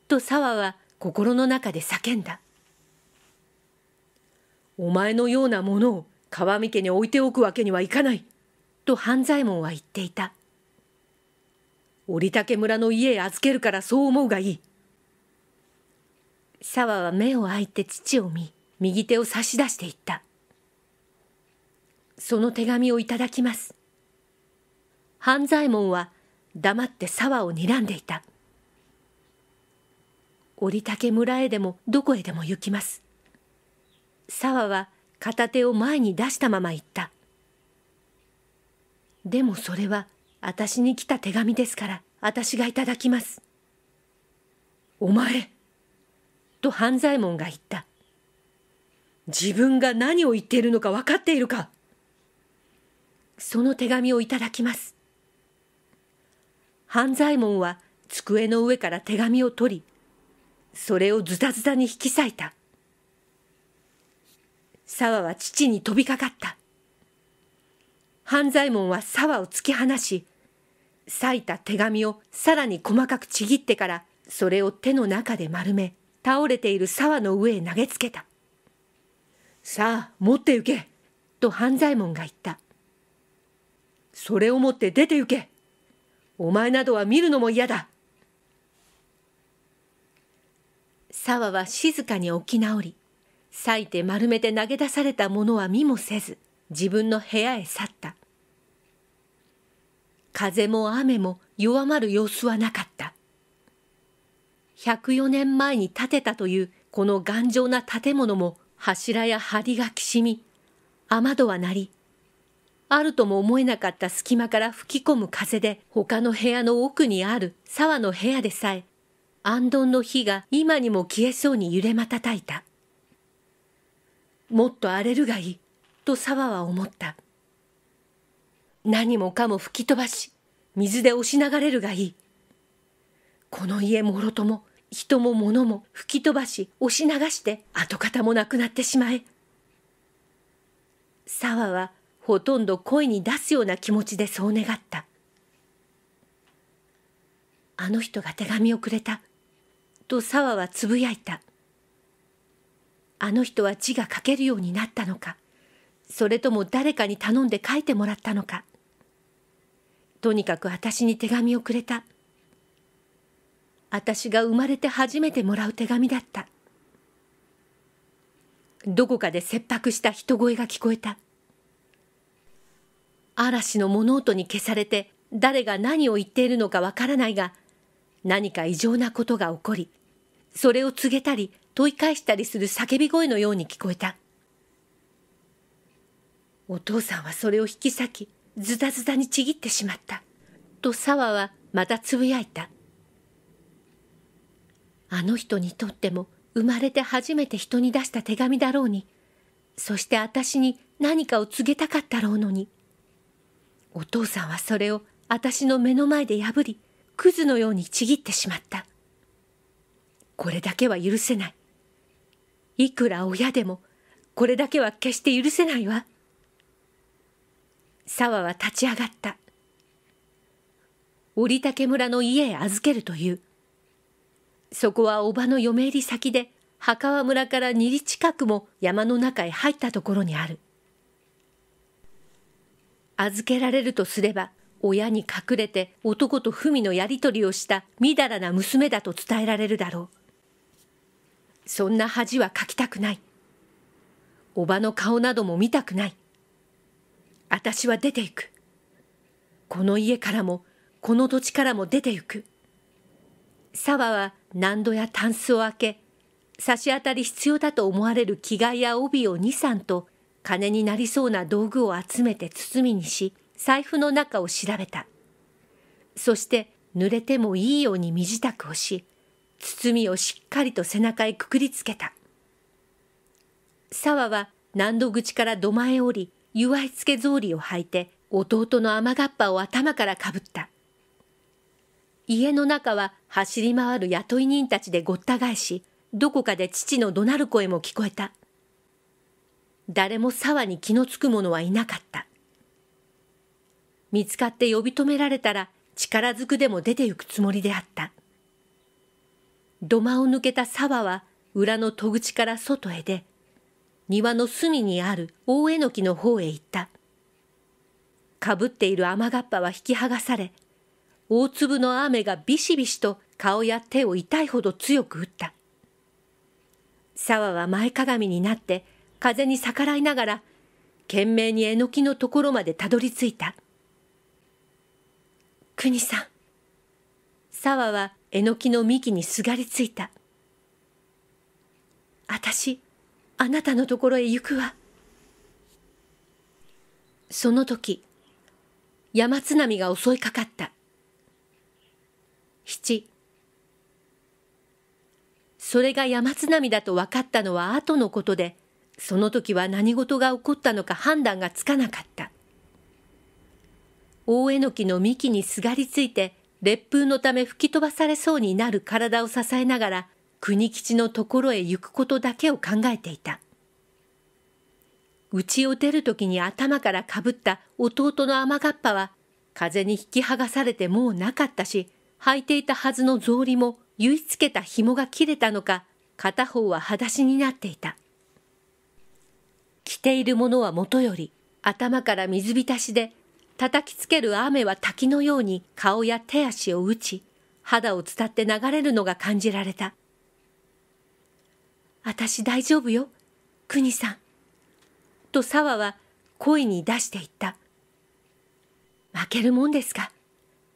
Speaker 1: と沢は心の中で叫んだ。お前のようなものを川見家に置いておくわけにはいかないと半左衛門は言っていた。折竹村の家へ預けるからそう思うがいい。沢は目を開いて父を見、右手を差し出していった。その手紙をいただきます。半左衛門は黙って沢を睨んでいた。織竹村へでもどこへでも行きます。沢は片手を前に出したまま言った。でもそれは私に来た手紙ですから私がいただきます。お前と半左衛門が言った。自分が何を言っているのか分かっているかその手紙をいただきます半左衛門は机の上から手紙を取りそれをズタズタに引き裂いた沢は父に飛びかかった半左衛門は沢を突き放し裂いた手紙をさらに細かくちぎってからそれを手の中で丸め倒れている沢の上へ投げつけたさあ持って行けと半左衛門が言ったそれを持って出て行けお前などは見るのも嫌だ沢は静かに起き直り裂いて丸めて投げ出されたものは見もせず自分の部屋へ去った風も雨も弱まる様子はなかった104年前に建てたというこの頑丈な建物も柱や梁がきしみ、雨戸は鳴り、あるとも思えなかった隙間から吹き込む風で他の部屋の奥にある沢の部屋でさえ、安どんの火が今にも消えそうに揺れまたたいた。もっと荒れるがいい、と沢は思った。何もかも吹き飛ばし、水で押し流れるがいい。この家もろとも、人も物も吹き飛ばし押し流して跡形もなくなってしまえ。沢はほとんど声に出すような気持ちでそう願った。あの人が手紙をくれた。と沢はつぶやいた。あの人は字が書けるようになったのか、それとも誰かに頼んで書いてもらったのか。とにかく私に手紙をくれた。私が生まれて初めてもらう手紙だったどこかで切迫した人声が聞こえた嵐の物音に消されて誰が何を言っているのかわからないが何か異常なことが起こりそれを告げたり問い返したりする叫び声のように聞こえたお父さんはそれを引き裂きズタズタにちぎってしまったと沢はまたつぶやいたあの人にとっても生まれて初めて人に出した手紙だろうにそして私に何かを告げたかったろうのにお父さんはそれを私の目の前で破りクズのようにちぎってしまったこれだけは許せないいくら親でもこれだけは決して許せないわ沢は立ち上がった織竹村の家へ預けるというそこは叔母の嫁入り先で墓は村から2里近くも山の中へ入ったところにある預けられるとすれば親に隠れて男と文のやり取りをしたみだらな娘だと伝えられるだろうそんな恥はかきたくない叔母の顔なども見たくない私は出ていくこの家からもこの土地からも出て行く。沢は何度やタンスを開け、差し当たり必要だと思われる着替えや帯を2、3と、金になりそうな道具を集めて包みにし、財布の中を調べた。そして、濡れてもいいように身支度をし、包みをしっかりと背中へくくりつけた。沢は何度口から土間へ降り、祝い付け草履を履いて、弟の雨がっぱを頭からかぶった。家の中は走り回る雇い人たちでごった返し、どこかで父の怒鳴る声も聞こえた。誰も沢に気のつく者はいなかった。見つかって呼び止められたら力ずくでも出て行くつもりであった。土間を抜けた沢は裏の戸口から外へ出、庭の隅にある大えのきの方へ行った。かぶっている雨がっぱは引き剥がされ、大粒の雨がビシビシと顔や手を痛いほど強く打った。沢は前かがみになって風に逆らいながら懸命にえのきのところまでたどり着いた。国さん。沢はえのきの幹にすがりついた。私、あなたのところへ行くわ。その時、山津波が襲いかかった。7それが山津波だと分かったのは後のことでその時は何事が起こったのか判断がつかなかった大えのきの幹にすがりついて烈風のため吹き飛ばされそうになる体を支えながら国吉のところへ行くことだけを考えていた家を出る時に頭からかぶった弟の雨がっぱは風に引き剥がされてもうなかったし履いていたはずの草履も結いつけた紐が切れたのか、片方は裸足になっていた。着ているものはもとより、頭から水浸しで、叩きつける雨は滝のように顔や手足を打ち、肌を伝って流れるのが感じられた。私大丈夫よ、にさん。と沢は声に出していった。負けるもんですか。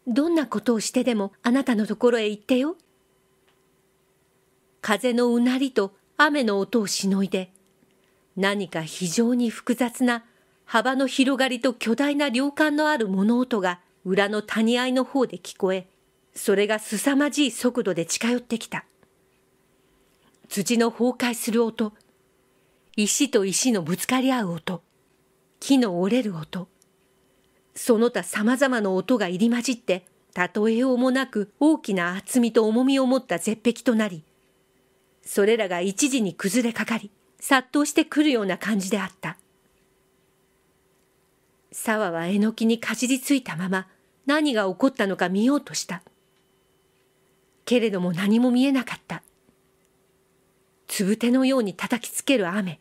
Speaker 1: どんなことをしてでもあなたのところへ行ってよ。風のうなりと雨の音をしのいで、何か非常に複雑な幅の広がりと巨大な量感のある物音が裏の谷合の方で聞こえ、それが凄まじい速度で近寄ってきた。土の崩壊する音、石と石のぶつかり合う音、木の折れる音、その他様々な音が入り混じって、例えようもなく大きな厚みと重みを持った絶壁となり、それらが一時に崩れかかり、殺到してくるような感じであった。沢はえのきにかじりついたまま、何が起こったのか見ようとした。けれども何も見えなかった。つぶてのように叩きつける雨、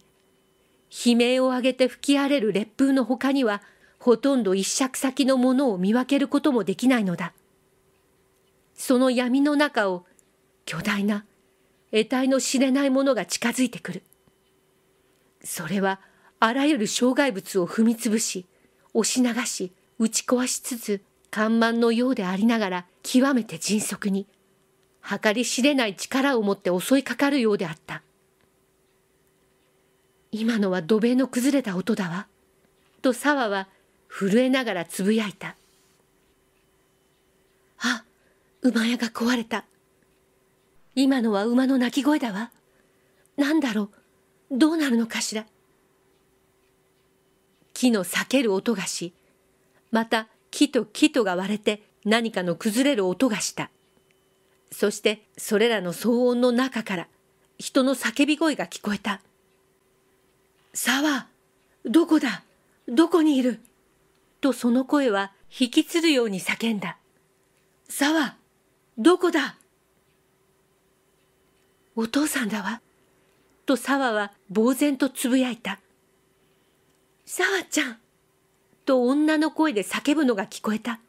Speaker 1: 悲鳴を上げて吹き荒れる烈風の他には、ほとんど一尺先のものを見分けることもできないのだ。その闇の中を巨大な得体の知れないものが近づいてくる。それはあらゆる障害物を踏みつぶし、押し流し、打ち壊しつつ、緩慢のようでありながら極めて迅速に、計り知れない力を持って襲いかかるようであった。今のは土塀の崩れた音だわ。と沢は震えながらつぶやいた。あ、馬屋が壊れた。今のは馬の鳴き声だわ。なんだろう、どうなるのかしら。木の裂ける音がし、また木と木とが割れて何かの崩れる音がした。そしてそれらの騒音の中から人の叫び声が聞こえた。さわ、どこだどこにいるとその声は引きつるように叫んだ。さわ、どこだお父さんだわ。とさわは呆然とつぶやいた。さわちゃんと女の声で叫ぶのが聞こえた。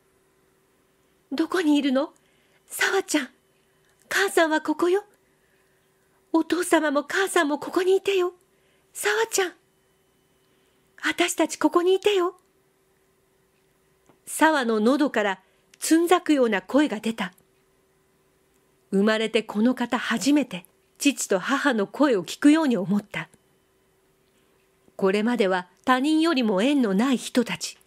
Speaker 1: どこにいるのさわちゃん。母さんはここよ。お父様も母さんもここにいてよ。さわちゃん。あたしたちここにいてよ。沢の喉からつんざくような声が出た。生まれてこの方初めて父と母の声を聞くように思った。これまでは他人よりも縁のない人たち。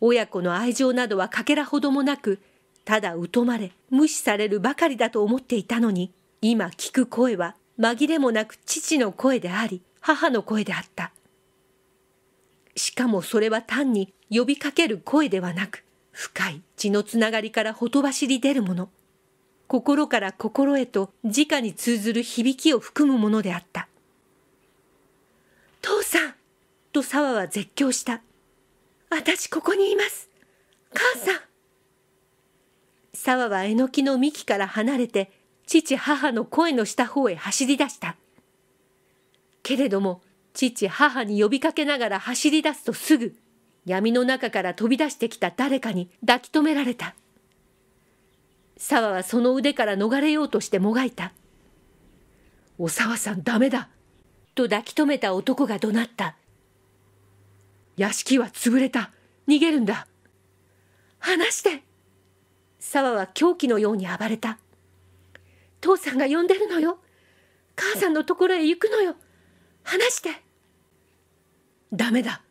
Speaker 1: 親子の愛情などは欠片ほどもなく、ただ疎まれ、無視されるばかりだと思っていたのに、今聞く声は紛れもなく父の声であり、母の声であった。しかもそれは単に呼びかける声ではなく、深い血のつながりからほとばしり出るもの。心から心へと直に通ずる響きを含むものであった。父さんと沢は絶叫した。私ここにいます。母さん沢はえのきの幹から離れて、父母の声のした方へ走り出した。けれども、父母に呼びかけながら走り出すとすぐ闇の中から飛び出してきた誰かに抱き止められた沢はその腕から逃れようとしてもがいた「お沢さんダメだ!」と抱き止めた男が怒鳴った「屋敷は潰れた逃げるんだ話して!」沢は狂気のように暴れた「父さんが呼んでるのよ母さんのところへ行くのよ」話してダメだ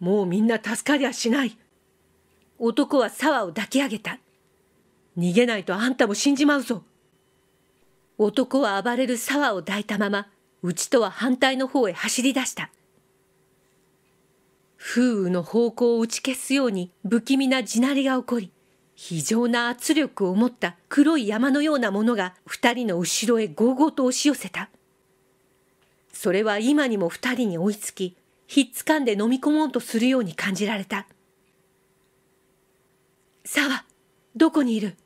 Speaker 1: もうみんな助かりゃしない男は沢を抱き上げた逃げないとあんたも死んじまうぞ男は暴れる沢を抱いたままうちとは反対の方へ走り出した風雨の方向を打ち消すように不気味な地鳴りが起こり非常な圧力を持った黒い山のようなものが二人の後ろへゴーゴーと押し寄せたそれは今にも二人に追いつき、ひっつかんで飲み込もうとするように感じられた。さわ、どこにいる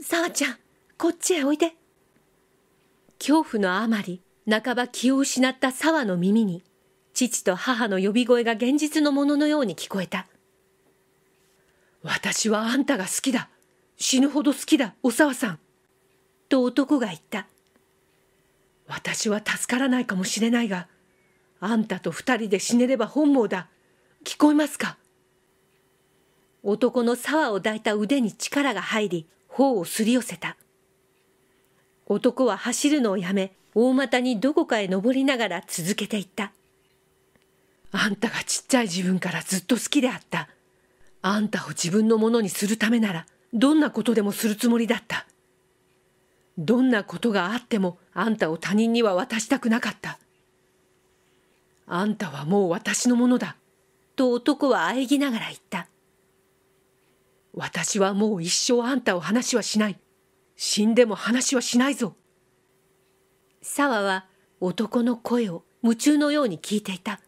Speaker 1: さわちゃん、こっちへおいで。恐怖のあまり、半ば気を失ったさわの耳に、父と母の呼び声が現実のもののように聞こえた。私はあんたが好きだ。死ぬほど好きだ、おさわさん。と男が言った。私は助からないかもしれないがあんたと二人で死ねれば本望だ聞こえますか男の沢を抱いた腕に力が入り頬をすり寄せた男は走るのをやめ大股にどこかへ登りながら続けていったあんたがちっちゃい自分からずっと好きであったあんたを自分のものにするためならどんなことでもするつもりだったどんなことがあってもあんたを他人には渡したくなかった。あんたはもう私のものだ。と男はあえぎながら言った。私はもう一生あんたを話はしない。死んでも話はしないぞ。沢は男の声を夢中のように聞いていた。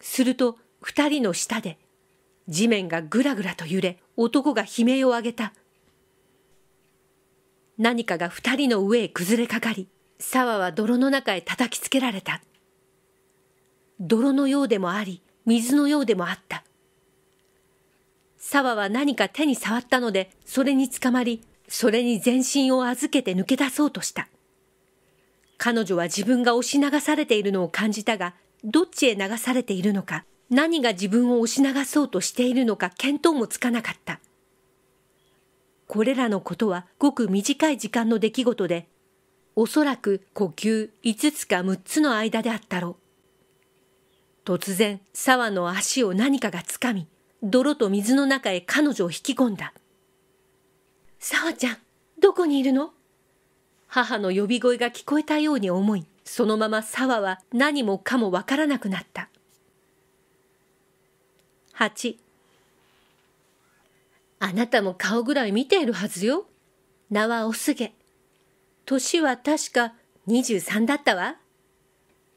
Speaker 1: すると二人の下で地面がぐらぐらと揺れ男が悲鳴を上げた。何かが二人の上へ崩れかかり、沢は泥の中へ叩きつけられた。泥のようでもあり、水のようでもあった。沢は何か手に触ったので、それにつかまり、それに全身を預けて抜け出そうとした。彼女は自分が押し流されているのを感じたが、どっちへ流されているのか、何が自分を押し流そうとしているのか見当もつかなかった。これらのことはごく短い時間の出来事で、おそらく呼吸5つか6つの間であったろう。突然、沢の足を何かがつかみ、泥と水の中へ彼女を引き込んだ。沢ちゃん、どこにいるの母の呼び声が聞こえたように思い、そのまま沢は何もかもわからなくなった。8あなたも顔ぐらい見ているはずよ。名はおすげ。年は確か23だったわ。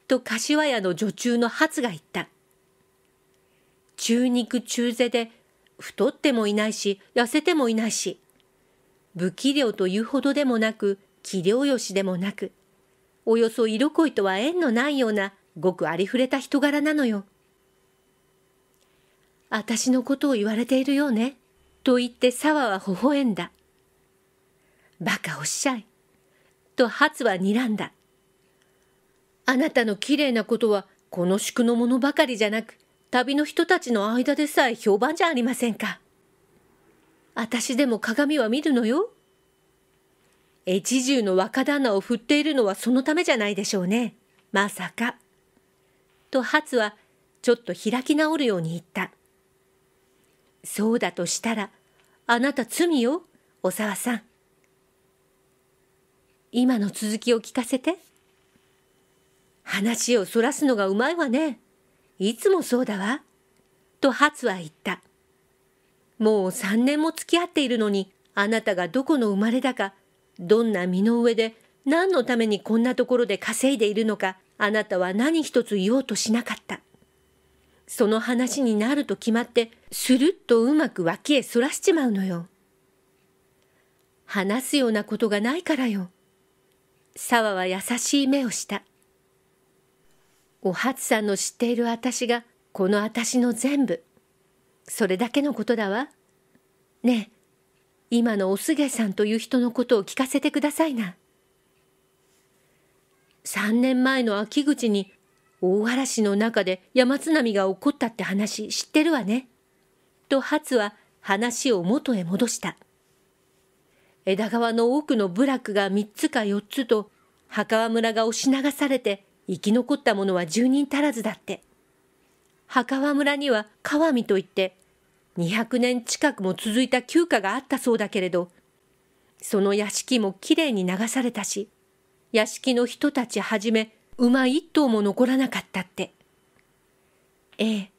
Speaker 1: と柏屋の女中の初が言った。中肉中背で太ってもいないし痩せてもいないし不器量というほどでもなく器量よしでもなくおよそ色恋とは縁のないようなごくありふれた人柄なのよ。私のことを言われているようね。と言って沢は微笑んだ。バカおっしゃい。と初は睨んだ。あなたの綺麗なことはこの宿のものばかりじゃなく、旅の人たちの間でさえ評判じゃありませんか。私でも鏡は見るのよ。越中の若旦那を振っているのはそのためじゃないでしょうね。まさか。と初はちょっと開き直るように言った。そうだとしたら、あなた罪よ、小沢さん。今の続きを聞かせて。話をそらすのがうまいわね。いつもそうだわ。とハツは言った。もう3年も付き合っているのに、あなたがどこの生まれだか、どんな身の上で、何のためにこんなところで稼いでいるのか、あなたは何一つ言おうとしなかった。その話になると決まってスルッとうまく脇へそらしちまうのよ。話すようなことがないからよ。沢は優しい目をした。お初さんの知っている私がこの私の全部。それだけのことだわ。ねえ、今のおすげさんという人のことを聞かせてくださいな。三年前の秋口に大嵐の中で山津波が起こったって話知ってるわね。と初は話を元へ戻した。枝川の奥の部落が3つか4つと墓場村が押し流されて生き残った者は10人足らずだって。墓場村には川見といって200年近くも続いた旧家があったそうだけれど、その屋敷もきれいに流されたし、屋敷の人たちはじめ馬一頭も残らなかったって。ええ、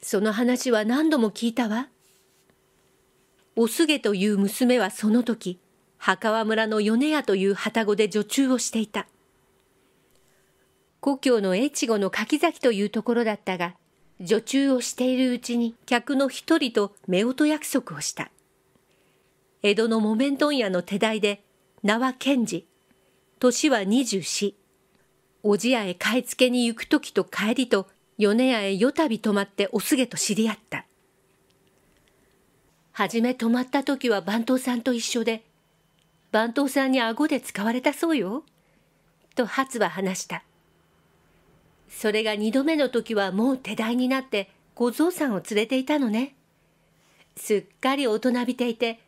Speaker 1: その話は何度も聞いたわ。おすげという娘はその時、墓場村の米屋という旅籠で女中をしていた。故郷の越後の柿崎というところだったが、女中をしているうちに客の一人と夫婦約束をした。江戸の木綿問屋の手代で、名は賢治、年は二十四。おじやへ買い付けに行く時と帰りと米屋へ夜旅泊まっておすげと知り合った。初め泊まった時は番頭さんと一緒で、番頭さんに顎で使われたそうよ。と初は話した。それが二度目の時はもう手代になって小僧さんを連れていたのね。すっかり大人びていて、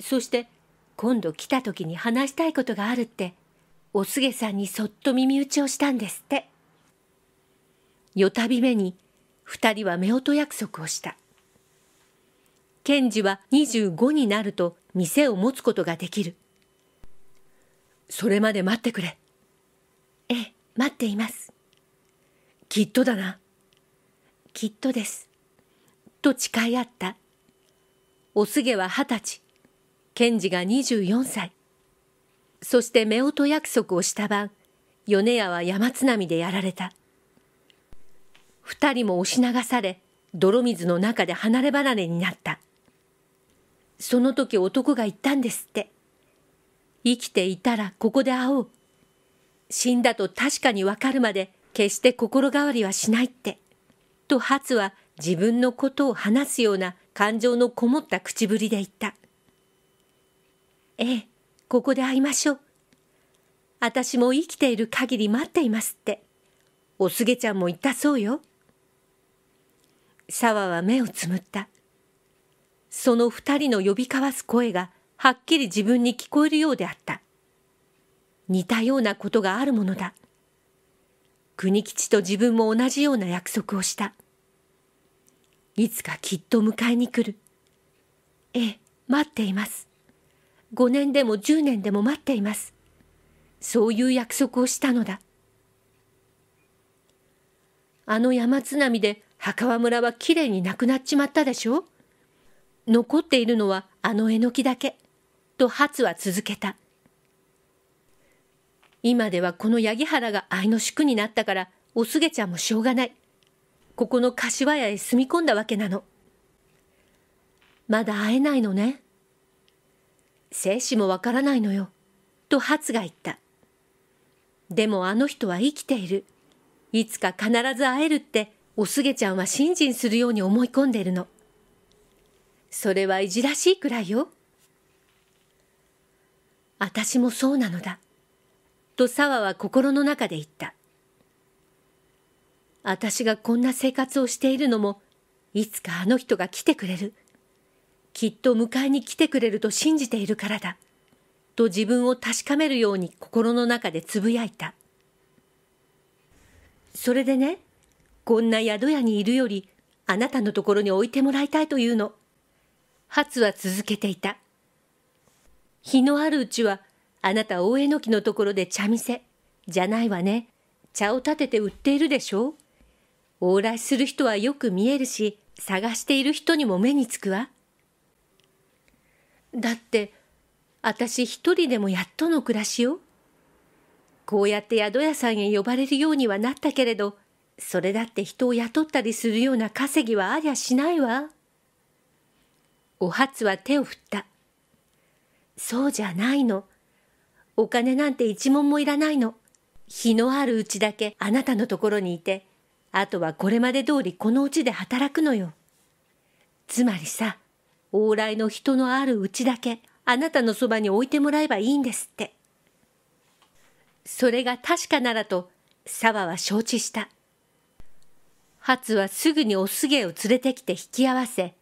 Speaker 1: そして今度来た時に話したいことがあるっておすげさんにそっと耳打ちをしたんですって。よたび目に二人は夫婦約束をした。賢治は25になると店を持つことができる。それまで待ってくれ。ええ、待っています。きっとだな。きっとです。と誓い合った。おすげは二十歳、賢治が24歳。そして夫婦約束をした晩、米屋は山津波でやられた。二人も押し流され、泥水の中で離れ離れになった。その時男が言ったんですって。生きていたらここで会おう。死んだと確かにわかるまで決して心変わりはしないって。と初は自分のことを話すような感情のこもった口ぶりで言った。ええ、ここで会いましょう。私も生きている限り待っていますって、おすげちゃんも言ったそうよ。沢は目をつむった。その二人の呼び交わす声がはっきり自分に聞こえるようであった。似たようなことがあるものだ。国吉と自分も同じような約束をした。いつかきっと迎えに来る。ええ、待っています。5年でも10年でも待っています。そういう約束をしたのだ。あの山津波で墓場村はきれいになくなっちまったでしょ残っているのはあのえのきだけ。とツは続けた。今ではこの八木原が愛の宿になったから、おすげちゃんもしょうがない。ここの柏屋へ住み込んだわけなの。まだ会えないのね。生死もわからないのよ。とハツが言った。でもあの人は生きている。いつか必ず会えるって、おすげちゃんは信心するように思い込んでいるの。それはいじらしいくらいよ。私もそうなのだ。と沢は心の中で言った。私がこんな生活をしているのも、いつかあの人が来てくれる。きっと迎えに来てくれると信じているからだ。と自分を確かめるように心の中でつぶやいた。それでね、こんな宿屋にいるより、あなたのところに置いてもらいたいというの。ツは続けていた。日のあるうちは、あなた大えのきのところで茶店、じゃないわね。茶を立てて売っているでしょ往来する人はよく見えるし、探している人にも目につくわ。だって、私一人でもやっとの暮らしよ。こうやって宿屋さんへ呼ばれるようにはなったけれど、それだって人を雇ったりするような稼ぎはありゃしないわ。お初は手を振った。そうじゃないの。お金なんて一文もいらないの。日のあるうちだけあなたのところにいて、あとはこれまで通りこのうちで働くのよ。つまりさ、往来の人のあるうちだけあなたのそばに置いてもらえばいいんですって。それが確かならと、沢は承知した。初はすぐにおすげを連れてきて引き合わせ、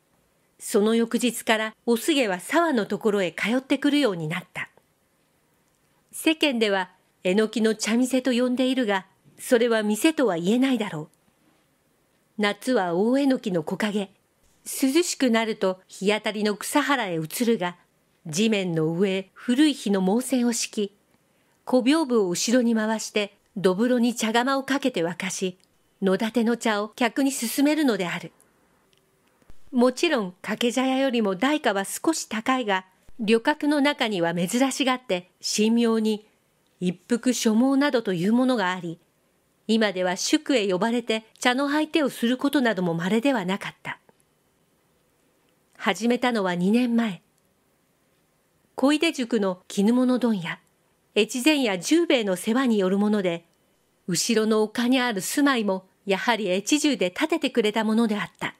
Speaker 1: その翌日からおすげは沢のところへ通ってくるようになった。世間では、えのきの茶店と呼んでいるが、それは店とは言えないだろう。夏は大えのきの木陰、涼しくなると日当たりの草原へ移るが、地面の上古い日の毛線を敷き、小屏風を後ろに回して、どぶろに茶釜をかけて沸かし、野立の茶を客に勧めるのである。もちろん掛け茶屋よりも代価は少し高いが、旅客の中には珍しがって神妙に一服所望などというものがあり、今では宿へ呼ばれて茶の相手をすることなども稀ではなかった。始めたのは2年前。小出塾の絹物問屋、越前屋十兵衛の世話によるもので、後ろの丘にある住まいもやはり越中で建ててくれたものであった。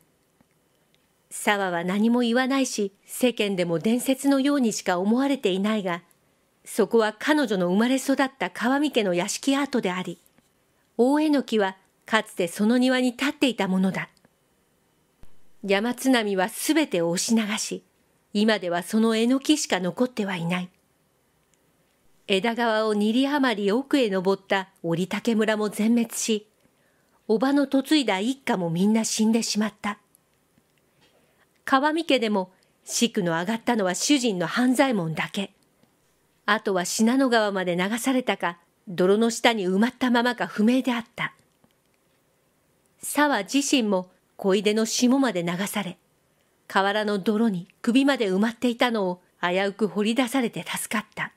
Speaker 1: 沢は何も言わないし、世間でも伝説のようにしか思われていないが、そこは彼女の生まれ育った川見家の屋敷跡であり、大えのきはかつてその庭に立っていたものだ。山津波はすべてを押し流し、今ではそのえのきしか残ってはいない。枝川をにり余り奥へ登った折竹村も全滅し、叔母の嫁いだ一家もみんな死んでしまった。川見家でも、四区の上がったのは主人の半左衛門だけ。あとは信濃川まで流されたか、泥の下に埋まったままか不明であった。沢自身も小出の霜まで流され、河原の泥に首まで埋まっていたのを危うく掘り出されて助かった。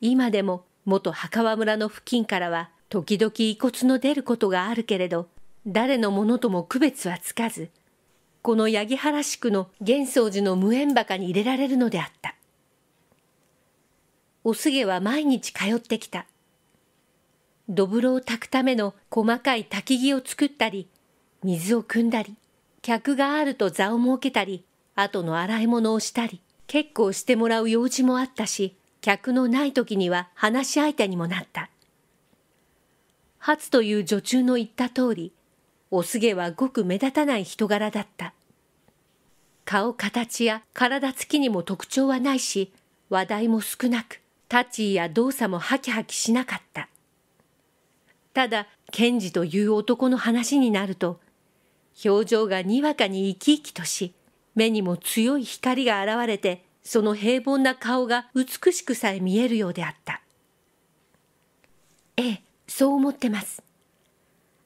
Speaker 1: 今でも元墓場村の付近からは時々遺骨の出ることがあるけれど、誰のものとも区別はつかず、この八木原宿の玄宗寺の無縁墓に入れられるのであった。おすげは毎日通ってきた。土風呂を炊くための細かい焚き木を作ったり、水を汲んだり、客があると座を設けたり、後の洗い物をしたり、結構してもらう用事もあったし、客のない時には話し相手にもなった。初という女中の言った通り、おすげはごく目立たない人柄だった。顔形や体つきにも特徴はないし、話題も少なく、立ち位や動作もハキハキしなかった。ただ、賢治という男の話になると、表情がにわかに生き生きとし、目にも強い光が現れて、その平凡な顔が美しくさえ見えるようであった。ええ、そう思ってます。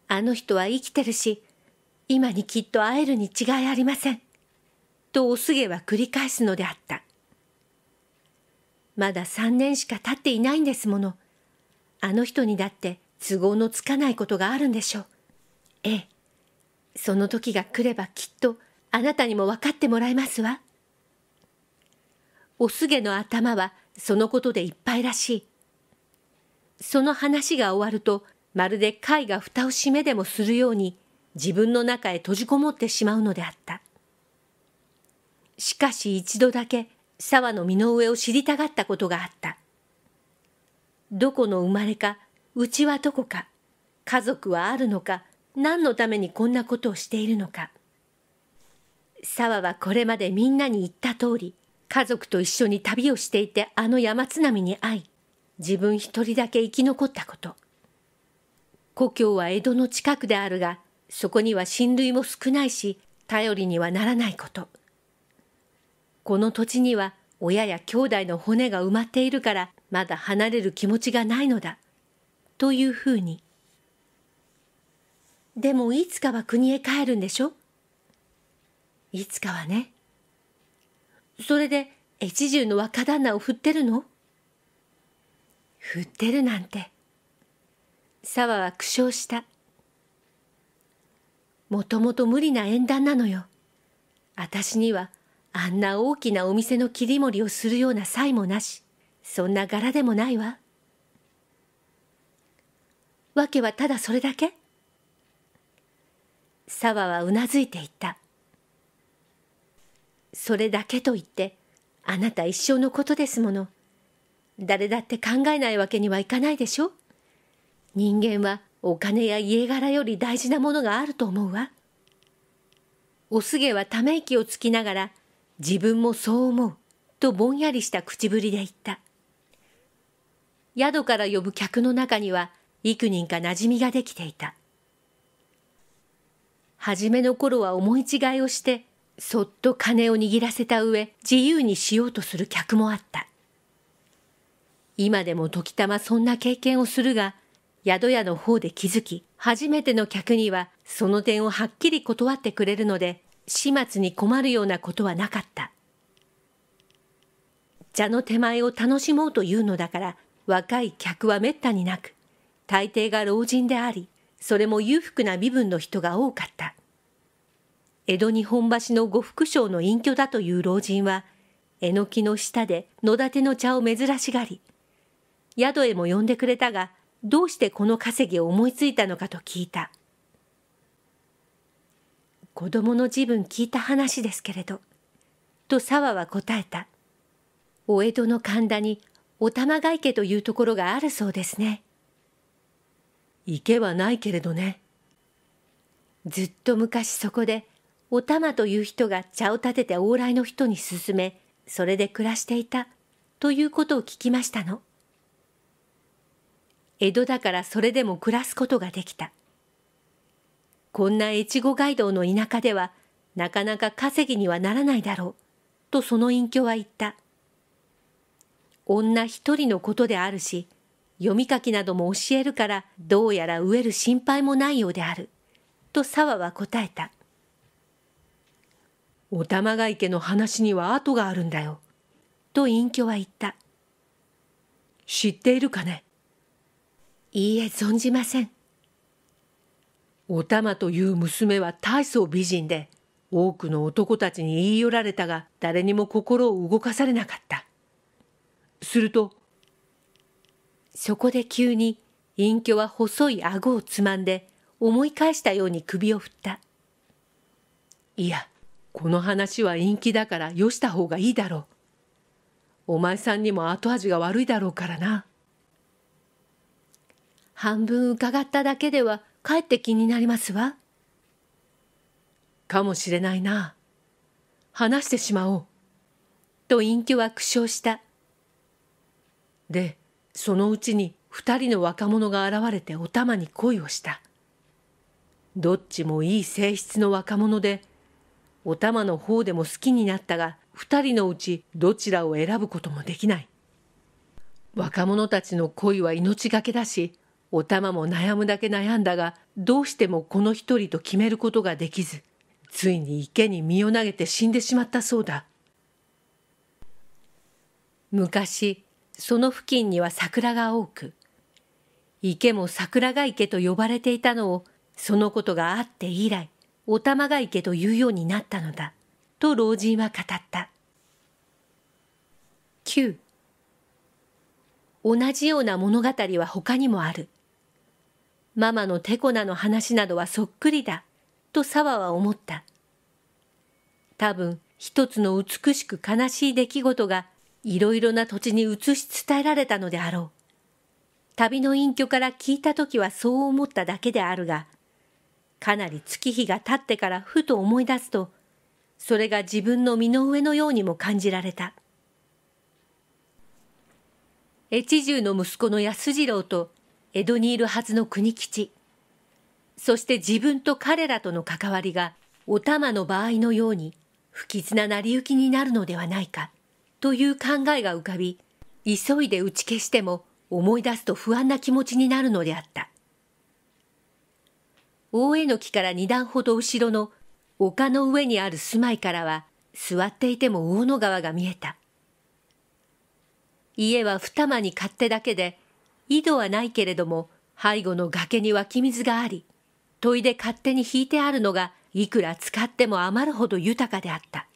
Speaker 1: あの人は生きてるし、今にきっと会えるに違いありません。とおすげは繰り返すのであった。まだ三年しか経っていないんですもの。あの人にだって都合のつかないことがあるんでしょう。ええ。その時が来ればきっとあなたにも分かってもらえますわ。おすげの頭はそのことでいっぱいらしい。その話が終わると、まるで貝が蓋を閉めでもするように自分の中へ閉じこもってしまうのであった。しかし一度だけ沢の身の上を知りたがったことがあった。どこの生まれか、うちはどこか、家族はあるのか、何のためにこんなことをしているのか。沢はこれまでみんなに言った通り、家族と一緒に旅をしていてあの山津波に会い、自分一人だけ生き残ったこと。故郷は江戸の近くであるが、そこには親類も少ないし、頼りにはならないこと。この土地には親や兄弟の骨が埋まっているから、まだ離れる気持ちがないのだ。というふうに。でもいつかは国へ帰るんでしょいつかはね。それで越中の若旦那を振ってるの振ってるなんて。沢は苦笑した。もともと無理な縁談なのよ。私にはあんな大きなお店の切り盛りをするような才もなし、そんな柄でもないわ。わけはただそれだけ沢はうなずいていたそれだけと言ってあなた一生のことですもの誰だって考えないわけにはいかないでしょ人間はお金や家柄より大事なものがあると思うわおすげはため息をつきながら自分もそう思うとぼんやりした口ぶりで言った宿から呼ぶ客の中には幾人か馴染みができていた初めの頃は思い違いをしてそっと金を握らせた上自由にしようとする客もあった今でも時たまそんな経験をするが宿屋の方で気づき初めての客にはその点をはっきり断ってくれるので始末に困るようなことはなかった茶の手前を楽しもうというのだから若い客はめったになく大抵が老人でありそれも裕福な身分の人が多かった。江戸日本橋の呉服商の隠居だという老人は、えのきの下で野立の茶を珍しがり、宿へも呼んでくれたが、どうしてこの稼ぎを思いついたのかと聞いた。子供の自分聞いた話ですけれど、と沢は答えた。お江戸の神田にお玉が池というところがあるそうですね。池はないけれどね。ずっと昔そこで、お玉という人が茶を立てて往来の人に勧め、それで暮らしていた、ということを聞きましたの。江戸だからそれでも暮らすことができた。こんな越後街道の田舎では、なかなか稼ぎにはならないだろう、とその隠居は言った。女一人のことであるし、読み書きなども教えるから、どうやら飢える心配もないようである。と沢は答えた。お玉が池の話には後があるんだよ。と隠居は言った。知っているかねいいえ、存じません。お玉という娘は大層美人で、多くの男たちに言い寄られたが、誰にも心を動かされなかった。すると、そこで急に隠居は細い顎をつまんで思い返したように首を振った。いや、この話は陰気だからよした方がいいだろう。お前さんにも後味が悪いだろうからな。半分伺っただけではかえって気になりますわ。かもしれないな。話してしまおう。と隠居は苦笑した。で、そのうちに二人の若者が現れてお玉に恋をした。どっちもいい性質の若者で、お玉の方でも好きになったが、二人のうちどちらを選ぶこともできない。若者たちの恋は命がけだし、お玉も悩むだけ悩んだが、どうしてもこの一人と決めることができず、ついに池に身を投げて死んでしまったそうだ。昔、その付近には桜が多く、池も桜が池と呼ばれていたのを、そのことがあって以来、お玉が池というようになったのだ、と老人は語った。9同じような物語は他にもある。ママのテコナの話などはそっくりだ、と沢は思った。多分、一つの美しく悲しい出来事がいろいろな土地に移し伝えられたのであろう。旅の隠居から聞いた時はそう思っただけであるが、かなり月日が経ってからふと思い出すと、それが自分の身の上のようにも感じられた。越中の息子の安次郎と江戸にいるはずの国吉。そして自分と彼らとの関わりがお玉の場合のように不吉な成り行きになるのではないか。という考えが浮かび、急いで打ち消しても思い出すと不安な気持ちになるのであった。大江の木から二段ほど後ろの丘の上にある住まいからは座っていても大野川が見えた。家は二間に勝手だけで、井戸はないけれども背後の崖に湧き水があり、問いで勝手に引いてあるのがいくら使っても余るほど豊かであった。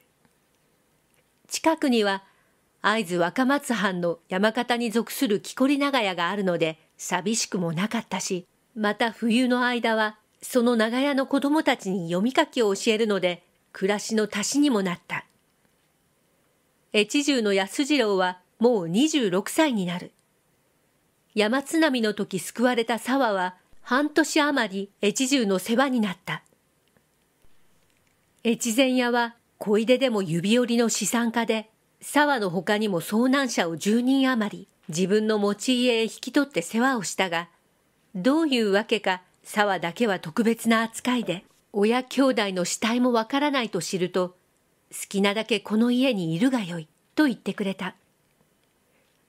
Speaker 1: 近くには会津若松藩の山方に属する木こり長屋があるので寂しくもなかったし、また冬の間はその長屋の子供たちに読み書きを教えるので暮らしの足しにもなった。越中の安次郎はもう26歳になる。山津波の時救われた沢は半年余り越中の世話になった。越前屋は小出でも指折りの資産家で、沢の他にも遭難者を10人余り自分の持ち家へ引き取って世話をしたが、どういうわけか沢だけは特別な扱いで、親兄弟の死体もわからないと知ると、好きなだけこの家にいるがよい、と言ってくれた。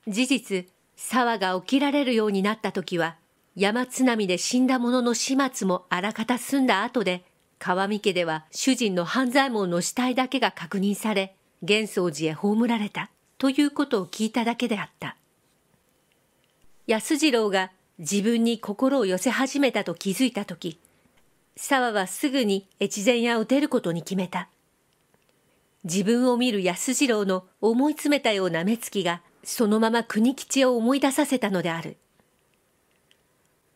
Speaker 1: 事実、沢が起きられるようになった時は、山津波で死んだ者の始末もあらかた済んだ後で、川見家では主人の犯罪衛門の死体だけが確認され、幻想寺へ葬られたということを聞いただけであった。安次郎が自分に心を寄せ始めたと気づいた時、沢はすぐに越前屋を出ることに決めた。自分を見る安次郎の思い詰めたような目つきがそのまま国吉を思い出させたのである。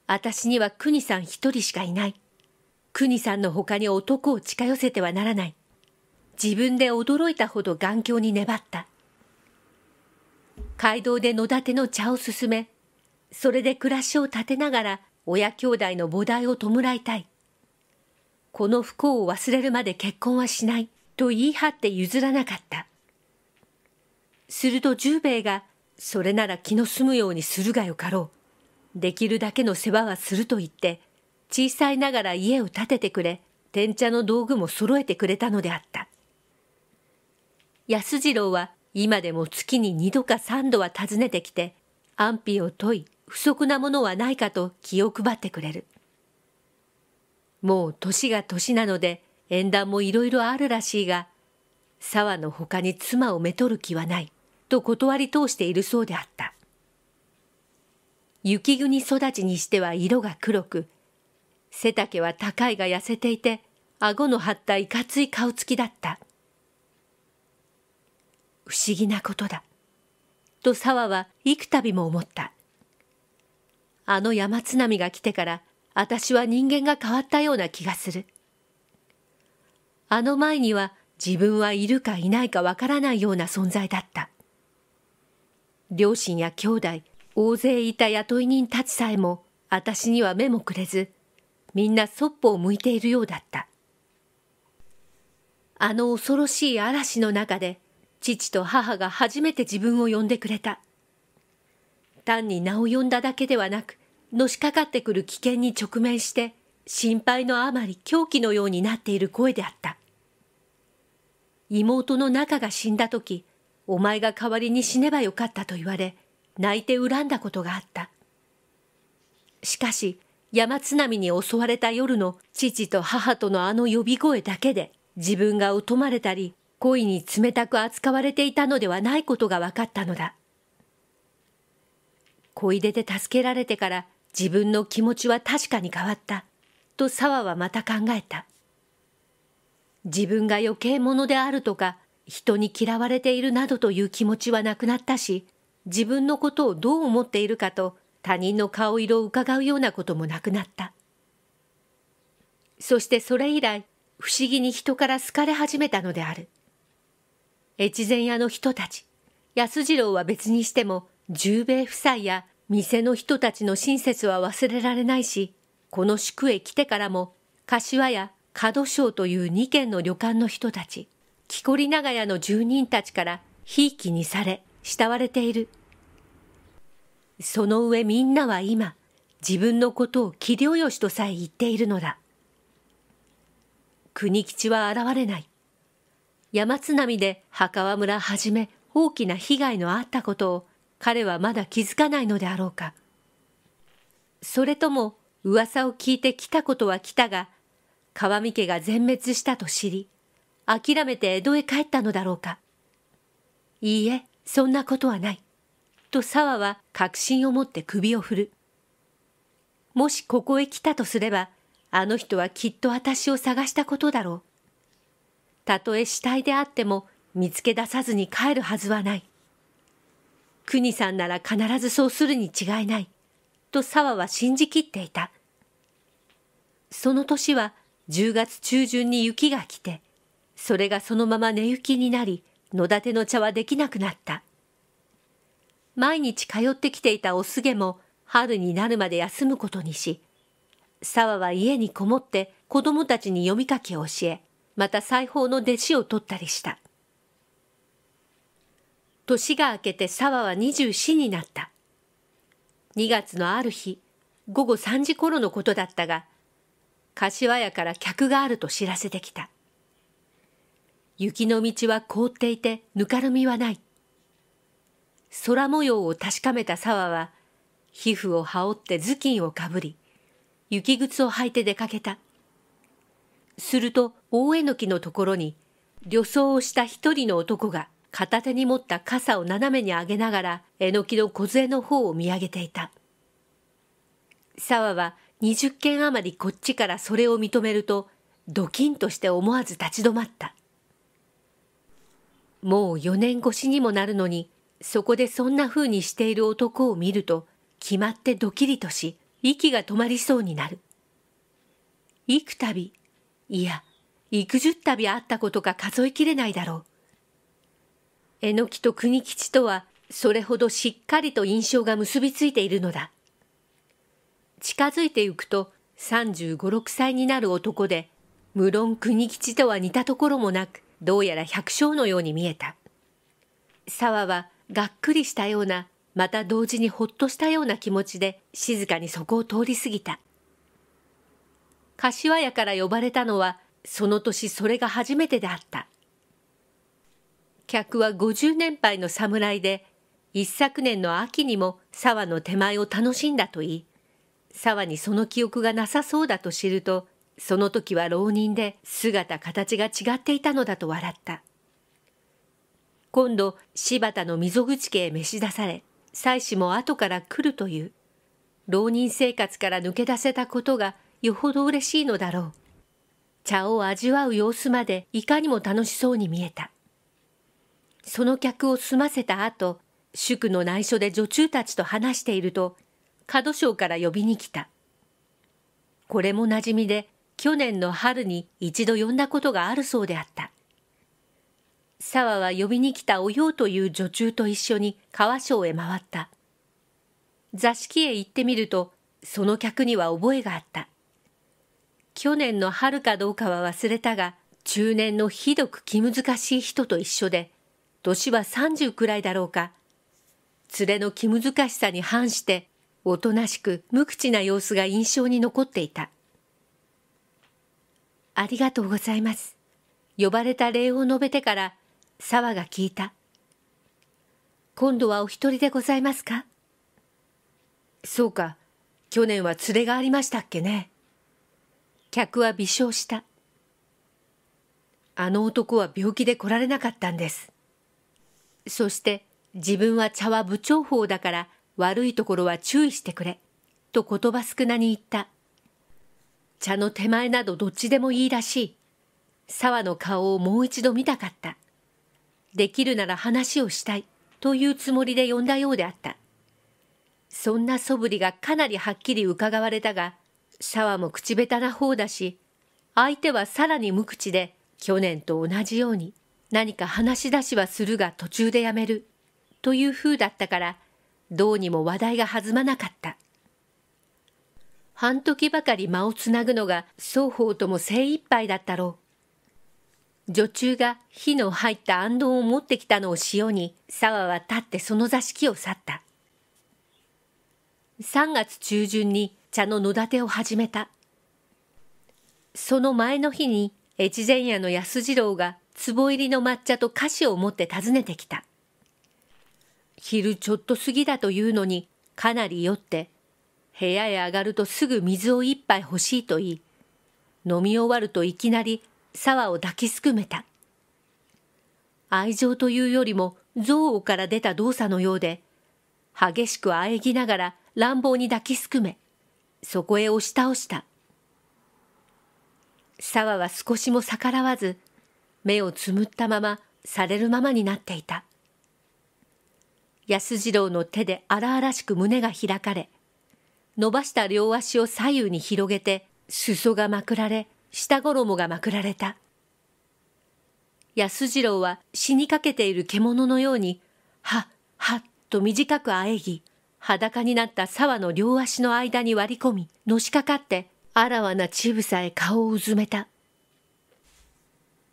Speaker 1: 私には国さん一人しかいない。国さんの他に男を近寄せてはならない。自分で驚いたほど眼強に粘った。街道で野立ての茶を勧め、それで暮らしを立てながら親兄弟の母提を弔いたい。この不幸を忘れるまで結婚はしないと言い張って譲らなかった。すると十兵衛が、それなら気の済むようにするがよかろう。できるだけの世話はすると言って、小さいながら家を建ててくれ、天茶の道具も揃えてくれたのであった。安次郎は今でも月に2度か3度は訪ねてきて、安否を問い、不足なものはないかと気を配ってくれる。もう年が年なので、縁談もいろいろあるらしいが、沢の他に妻をめとる気はない、と断り通しているそうであった。雪国育ちにしては色が黒く、背丈は高いが痩せていて、顎の張ったいかつい顔つきだった。不思議なことだ。と沢は幾度も思った。あの山津波が来てから私は人間が変わったような気がする。あの前には自分はいるかいないかわからないような存在だった。両親や兄弟、大勢いた雇い人たちさえも私には目もくれず、みんなそっぽを向いているようだった。あの恐ろしい嵐の中で父と母が初めて自分を呼んでくれた。単に名を呼んだだけではなく、のしかかってくる危険に直面して、心配のあまり狂気のようになっている声であった。妹の仲が死んだ時、お前が代わりに死ねばよかったと言われ、泣いて恨んだことがあった。しかし、山津波に襲われた夜の父と母とのあの呼び声だけで、自分が疎まれたり、故意に冷たく扱われていたのではないことが分かったのだ。小出で助けられてから自分の気持ちは確かに変わった、と沢はまた考えた。自分が余計者であるとか、人に嫌われているなどという気持ちはなくなったし、自分のことをどう思っているかと他人の顔色をうかがうようなこともなくなった。そしてそれ以来、不思議に人から好かれ始めたのである。越前屋の人たち、安次郎は別にしても、十兵衛夫妻や店の人たちの親切は忘れられないし、この宿へ来てからも、柏や門庄という2軒の旅館の人たち、木こり長屋の住人たちからひいきにされ、慕われている。その上みんなは今、自分のことを桐量よしとさえ言っているのだ。国吉は現れない。山津波で墓場村はじめ大きな被害のあったことを彼はまだ気づかないのであろうか。それとも噂を聞いてきたことは来たが、川見家が全滅したと知り、諦めて江戸へ帰ったのだろうか。いいえ、そんなことはない。と沢は確信を持って首を振る。もしここへ来たとすれば、あの人はきっと私を探したことだろう。たとえ死体であっても見つけ出さずに帰るはずはない。国さんなら必ずそうするに違いない、と沢は信じきっていた。その年は10月中旬に雪が来て、それがそのまま寝雪になり、野立の茶はできなくなった。毎日通ってきていたおすげも春になるまで休むことにし、沢は家にこもって子供たちに読み書きを教え、また裁縫の弟子を取ったりした。年が明けて沢は24になった。2月のある日、午後3時頃のことだったが、柏屋から客があると知らせてきた。雪の道は凍っていてぬかるみはない。空模様を確かめた沢は、皮膚を羽織って頭巾をかぶり、雪靴を履いて出かけた。すると大えのきのところに旅装をした一人の男が片手に持った傘を斜めに上げながらえのきの梢の方を見上げていた沢は20軒余りこっちからそれを認めるとドキンとして思わず立ち止まったもう4年越しにもなるのにそこでそんなふうにしている男を見ると決まってドキリとし息が止まりそうになる幾びいや、幾十度会ったことか数えきれないだろう。えのきと国吉とは、それほどしっかりと印象が結びついているのだ。近づいてゆくと、35、6歳になる男で、無論国吉とは似たところもなく、どうやら百姓のように見えた。沢は、がっくりしたような、また同時にほっとしたような気持ちで、静かにそこを通り過ぎた。柏屋から呼ばれたのは、その年それが初めてであった。客は50年配の侍で、一昨年の秋にも沢の手前を楽しんだと言い、沢にその記憶がなさそうだと知ると、その時は浪人で姿形が違っていたのだと笑った。今度、柴田の溝口家へ召し出され、妻子も後から来るという。浪人生活から抜け出せたことがよほど嬉しいのだろう。茶を味わう様子までいかにも楽しそうに見えた。その客を済ませた後、宿の内緒で女中たちと話していると、角賞から呼びに来た。これも馴染みで、去年の春に一度呼んだことがあるそうであった。沢は呼びに来たおようという女中と一緒に川省へ回った。座敷へ行ってみると、その客には覚えがあった。去年の春かどうかは忘れたが、中年のひどく気難しい人と一緒で、年は30くらいだろうか。連れの気難しさに反して、おとなしく無口な様子が印象に残っていた。ありがとうございます。呼ばれた礼を述べてから、沢が聞いた。今度はお一人でございますかそうか、去年は連れがありましたっけね。客は微笑した。あの男は病気で来られなかったんです。そして自分は茶は部長法だから悪いところは注意してくれ、と言葉少なに言った。茶の手前などどっちでもいいらしい。沢の顔をもう一度見たかった。できるなら話をしたい、というつもりで呼んだようであった。そんな素振りがかなりはっきり伺われたが、シャワも口下手な方だし、相手はさらに無口で、去年と同じように何か話し出しはするが途中でやめる、という風だったから、どうにも話題が弾まなかった。半時ばかり間をつなぐのが双方とも精一杯だったろう。女中が火の入った安どを持ってきたのを塩に、沢は立ってその座敷を去った。3月中旬に茶の野立てを始めた。その前の日に越前屋の安次郎が壺入りの抹茶と菓子を持って訪ねてきた。昼ちょっと過ぎだというのにかなり酔って部屋へ上がるとすぐ水を一杯欲しいと言い飲み終わるといきなり沢を抱きすくめた。愛情というよりも憎悪から出た動作のようで激しくあえぎながら乱暴に抱きすくめそこへ押し倒した。沢は少しも逆らわず、目をつむったまま、されるままになっていた。安次郎の手で荒々しく胸が開かれ、伸ばした両足を左右に広げて、裾がまくられ、下衣がまくられた。安次郎は死にかけている獣のように、はっはっと短くあえぎ、裸になった沢の両足の間に割り込み、のしかかって、あらわな乳房へ顔をうずめた。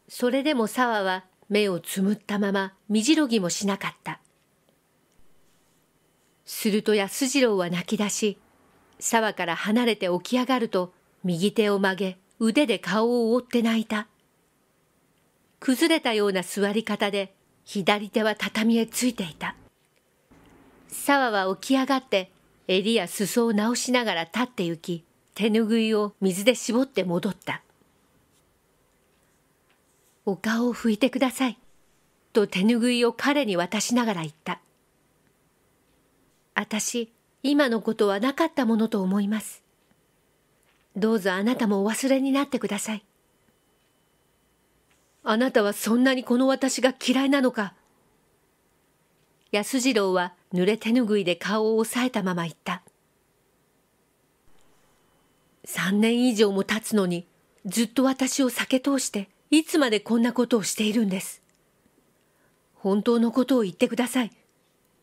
Speaker 1: それでも沢は目をつむったまま、身じろぎもしなかった。すると安次郎は泣き出し、沢から離れて起き上がると、右手を曲げ、腕で顔を覆って泣いた。崩れたような座り方で、左手は畳へついていた。沢は起き上がって襟や裾を直しながら立って行き手ぬぐいを水で絞って戻った「お顔を拭いてください」と手ぬぐいを彼に渡しながら言った「私今のことはなかったものと思います」どうぞあなたもお忘れになってください。あなたはそんなにこの私が嫌いなのか。安次郎は濡れ手ぬぐいで顔を押さえたまま言った。3年以上も経つのに、ずっと私を避け通して、いつまでこんなことをしているんです。本当のことを言ってください。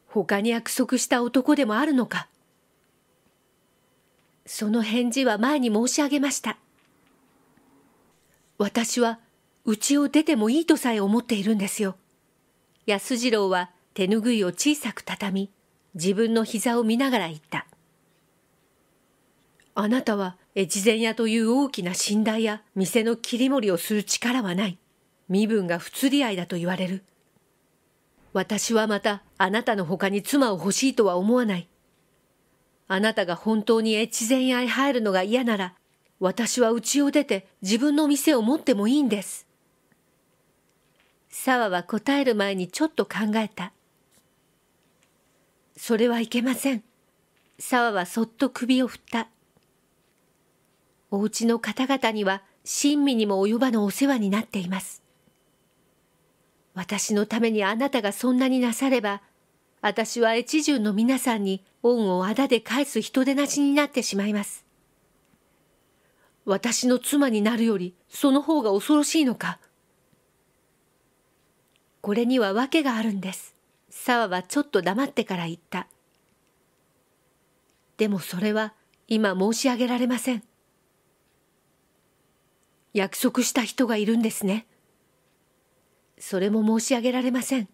Speaker 1: 他に約束した男でもあるのか。その返事は前に申し上げました。私は、うちを出てもいいとさえ思っているんですよ。安次郎は、手ぬぐいを小さく畳み、自分の膝を見ながら言った。あなたは越前屋という大きな寝台や店の切り盛りをする力はない。身分が不釣り合いだと言われる。私はまたあなたのほかに妻を欲しいとは思わない。あなたが本当に越前屋へ入るのが嫌なら、私は家を出て自分の店を持ってもいいんです。沢は答える前にちょっと考えた。それはいけません。沢はそっと首を振った。お家の方々には親身にも及ばぬお世話になっています。私のためにあなたがそんなになされば、私は越中の皆さんに恩をあだで返す人でなしになってしまいます。私の妻になるより、その方が恐ろしいのか。これには訳があるんです。沢はちょっと黙ってから言った。でもそれは今申し上げられません。約束した人がいるんですね。それも申し上げられません。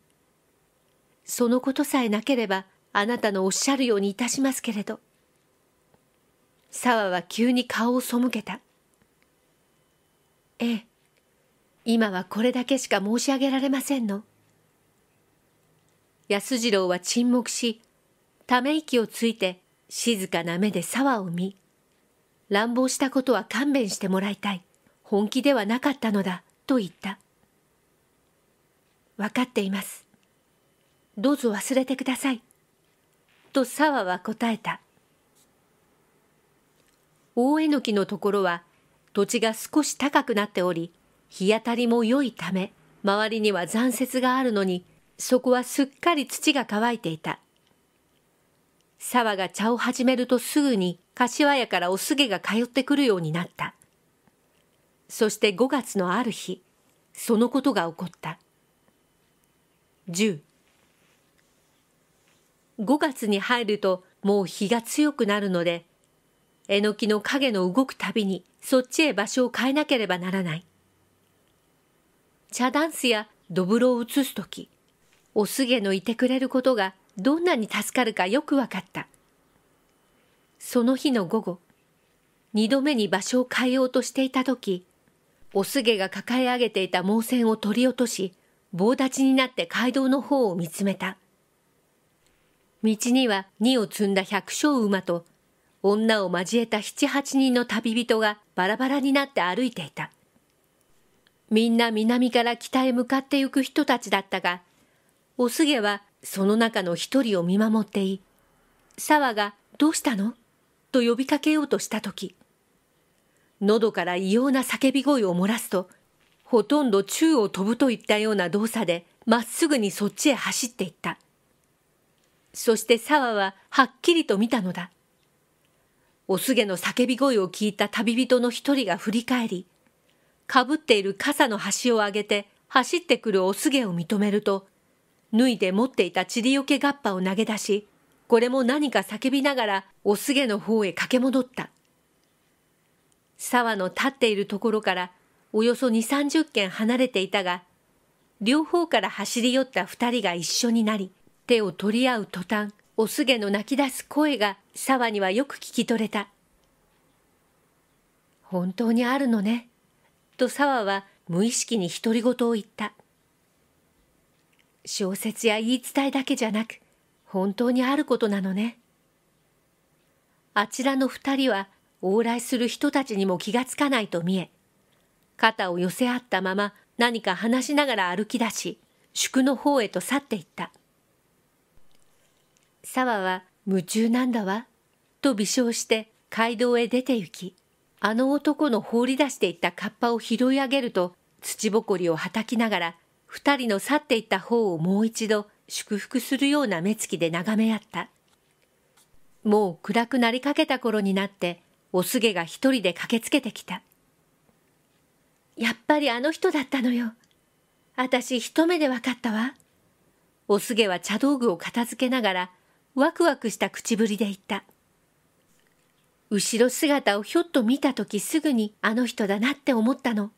Speaker 1: そのことさえなければ、あなたのおっしゃるようにいたしますけれど。沢は急に顔を背けた。ええ、今はこれだけしか申し上げられませんの。安次郎は沈黙し、ため息をついて静かな目で沢を見、乱暴したことは勘弁してもらいたい。本気ではなかったのだ、と言った。分かっています。どうぞ忘れてください。と沢は答えた。大えのきのところは土地が少し高くなっており、日当たりも良いため、周りには残雪があるのに、そこはすっかり土が乾いていた。沢が茶を始めるとすぐに柏屋からおすげが通ってくるようになった。そして5月のある日、そのことが起こった。5月に入るともう日が強くなるので、えのきの影の動くたびにそっちへ場所を変えなければならない。茶ダンスやどぶろを移すとき、おすげのいてくれることがどんなに助かるかよくわかった。その日の午後、二度目に場所を変えようとしていた時、おすげが抱え上げていた毛線を取り落とし、棒立ちになって街道の方を見つめた。道には荷を積んだ百姓馬と、女を交えた七八人の旅人がバラバラになって歩いていた。みんな南から北へ向かってゆく人たちだったが、おすげはその中の一人を見守ってい、沢がどうしたのと呼びかけようとした時喉から異様な叫び声を漏らすと、ほとんど宙を飛ぶといったような動作でまっすぐにそっちへ走っていった。そして沢ははっきりと見たのだ。おすげの叫び声を聞いた旅人の一人が振り返り、かぶっている傘の端を上げて走ってくるおすげを認めると、脱いで持っていたちりよけガッパを投げ出し、これも何か叫びながらおすげの方へ駆け戻った。沢の立っているところからおよそ二三十軒離れていたが、両方から走り寄った二人が一緒になり、手を取り合う途端、おすげの泣き出す声が沢にはよく聞き取れた。本当にあるのね、と沢は無意識に独り言を言った。小説や言い伝えだけじゃなく、本当にあることなのね。あちらの二人は往来する人たちにも気がつかないと見え、肩を寄せ合ったまま何か話しながら歩き出し、宿の方へと去っていった。沢は夢中なんだわ、と微笑して街道へ出て行き、あの男の放り出していったカッパを拾い上げると土ぼこりをはたきながら二人の去っていった方をもう一度祝福するような目つきで眺め合った。もう暗くなりかけた頃になって、おすげが一人で駆けつけてきた。やっぱりあの人だったのよ。あたし一目でわかったわ。おすげは茶道具を片付けながら、ワクワクした口ぶりで言った。後ろ姿をひょっと見た時すぐにあの人だなって思ったの。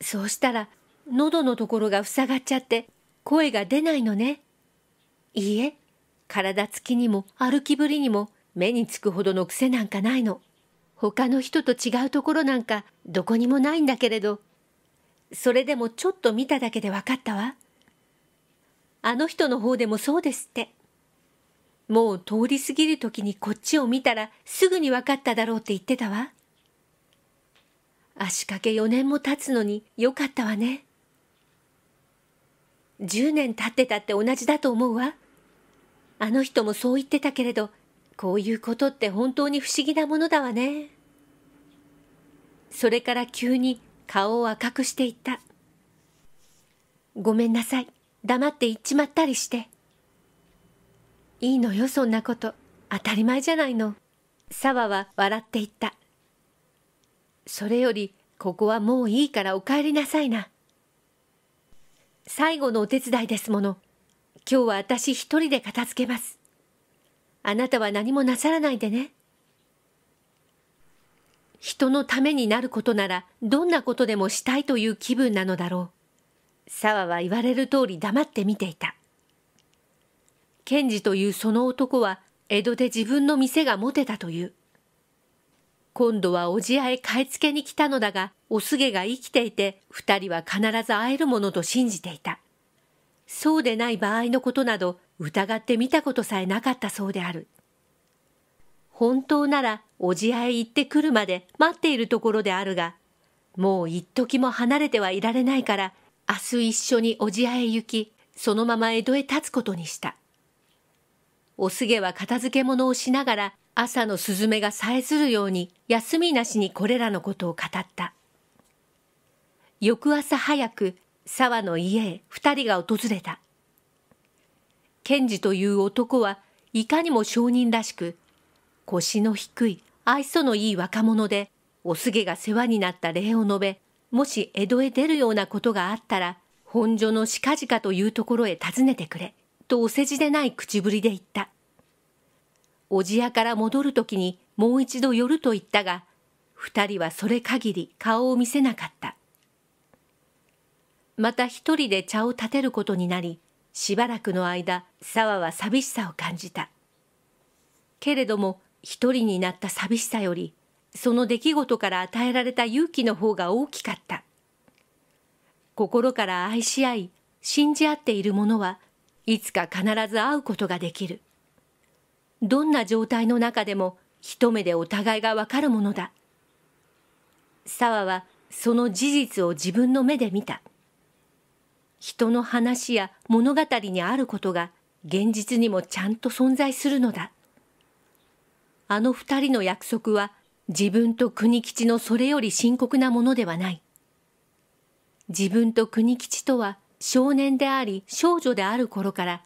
Speaker 1: そうしたら喉のところが塞がっちゃって声が出ないのね。いいえ、体つきにも歩きぶりにも目につくほどの癖なんかないの。他の人と違うところなんかどこにもないんだけれど、それでもちょっと見ただけで分かったわ。あの人の方でもそうですって。もう通り過ぎる時にこっちを見たらすぐに分かっただろうって言ってたわ。足掛け4年も経つのによかったわね。10年経ってたって同じだと思うわ。あの人もそう言ってたけれど、こういうことって本当に不思議なものだわね。それから急に顔を赤くしていった。ごめんなさい。黙って言っちまったりして。いいのよ、そんなこと。当たり前じゃないの。沢は笑って言った。それより、ここはもういいからお帰りなさいな。最後のお手伝いですもの。今日は私一人で片付けます。あなたは何もなさらないでね。人のためになることならどんなことでもしたいという気分なのだろう。沢は言われる通り黙って見ていた。賢治というその男は江戸で自分の店が持てたという。今度はおじやへ買い付けに来たのだが、おすげが生きていて、二人は必ず会えるものと信じていた。そうでない場合のことなど、疑ってみたことさえなかったそうである。本当なら、おじやへ行ってくるまで待っているところであるが、もう一時も離れてはいられないから、明日一緒におじやへ行き、そのまま江戸へ立つことにした。おすげは片付け物をしながら、朝のスズメがさえずるように休みなしにこれらのことを語った。翌朝早く沢の家へ二人が訪れた賢治という男はいかにも商人らしく腰の低い愛想のいい若者でおすげが世話になった礼を述べもし江戸へ出るようなことがあったら本所のしかじかというところへ訪ねてくれとお世辞でない口ぶりで言ったおじやから戻る時にもう一度寄ると言ったが二人はそれ限り顔を見せなかったまた一人で茶を立てることになりしばらくの間沢は寂しさを感じたけれども一人になった寂しさよりその出来事から与えられた勇気の方が大きかった心から愛し合い信じ合っている者はいつか必ず会うことができるどんな状態の中でも一目でお互いがわかるものだ沢はその事実を自分の目で見た人の話や物語にあることが現実にもちゃんと存在するのだ。あの二人の約束は自分と国吉のそれより深刻なものではない。自分と国吉とは少年であり少女である頃から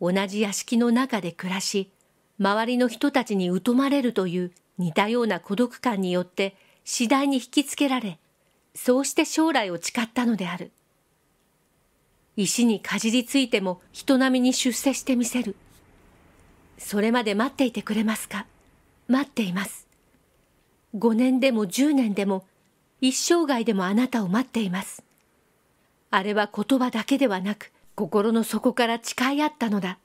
Speaker 1: 同じ屋敷の中で暮らし、周りの人たちに疎まれるという似たような孤独感によって次第に引きつけられ、そうして将来を誓ったのである。石にかじりついても人並みに出世してみせる。それまで待っていてくれますか待っています。5年でも10年でも、一生涯でもあなたを待っています。あれは言葉だけではなく、心の底から誓い合ったのだ。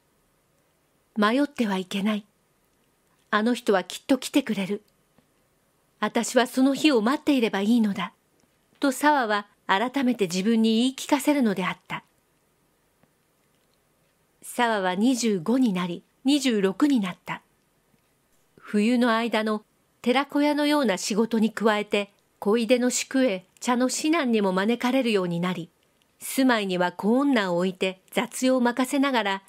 Speaker 1: 迷ってはいけない。あの人はきっと来てくれる。私はその日を待っていればいいのだ。と沢は改めて自分に言い聞かせるのであった。沢は25になり26になった。冬の間の寺子屋のような仕事に加えて小出の宿へ茶の指南にも招かれるようになり住まいには小女を置いて雑用を任せながら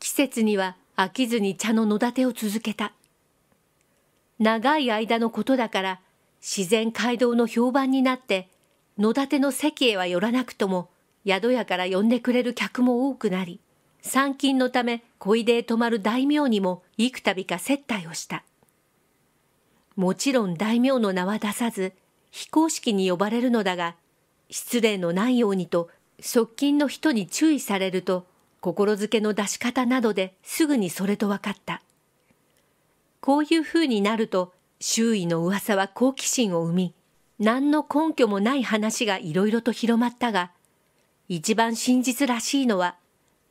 Speaker 1: 季節には飽きずに茶の野立てを続けた長い間のことだから自然街道の評判になって野立ての席へは寄らなくとも宿屋から呼んでくれる客も多くなり参勤のため小出へ泊まる大名にも幾度か接待をした。もちろん大名の名は出さず、非公式に呼ばれるのだが、失礼のないようにと側近の人に注意されると、心づけの出し方などですぐにそれと分かった。こういうふうになると、周囲の噂は好奇心を生み、何の根拠もない話がいろいろと広まったが、一番真実らしいのは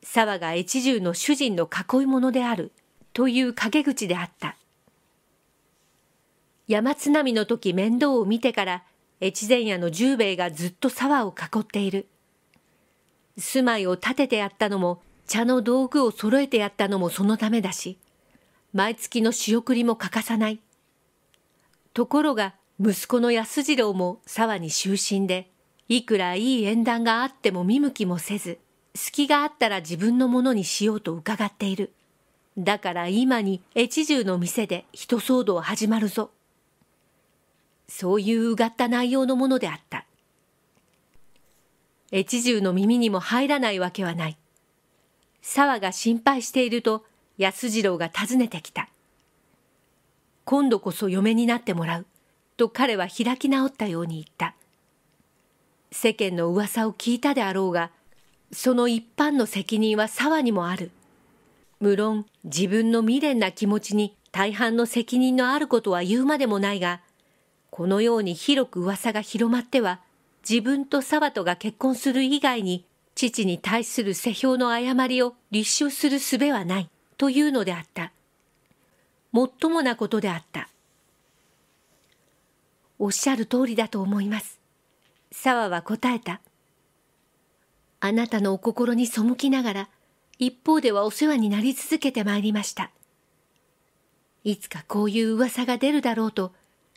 Speaker 1: 沢が越中の主人の囲い物であるという陰口であった。山津波の時面倒を見てから越前屋の十兵衛がずっと沢を囲っている。住まいを建ててやったのも茶の道具を揃えてやったのもそのためだし、毎月の仕送りも欠かさない。ところが息子の安次郎も沢に就寝で、いくらいい縁談があっても見向きもせず、隙があったら自分のものにしようと伺っている。だから今に越中の店で人騒動始まるぞ。そういううがった内容のものであった。越中の耳にも入らないわけはない。沢が心配していると安次郎が訪ねてきた。今度こそ嫁になってもらう。と彼は開き直ったように言った。世間の噂を聞いたであろうが、その一般の責任は沢にもある。無論、自分の未練な気持ちに大半の責任のあることは言うまでもないが、このように広く噂が広まっては、自分と沢とが結婚する以外に、父に対する世評の誤りを立証する術はない、というのであった。もっともなことであった。おっしゃる通りだと思います。沢は答えた。あなたのお心に背きながら、一方ではお世話になり続けてまいりました。いつかこういう噂が出るだろうと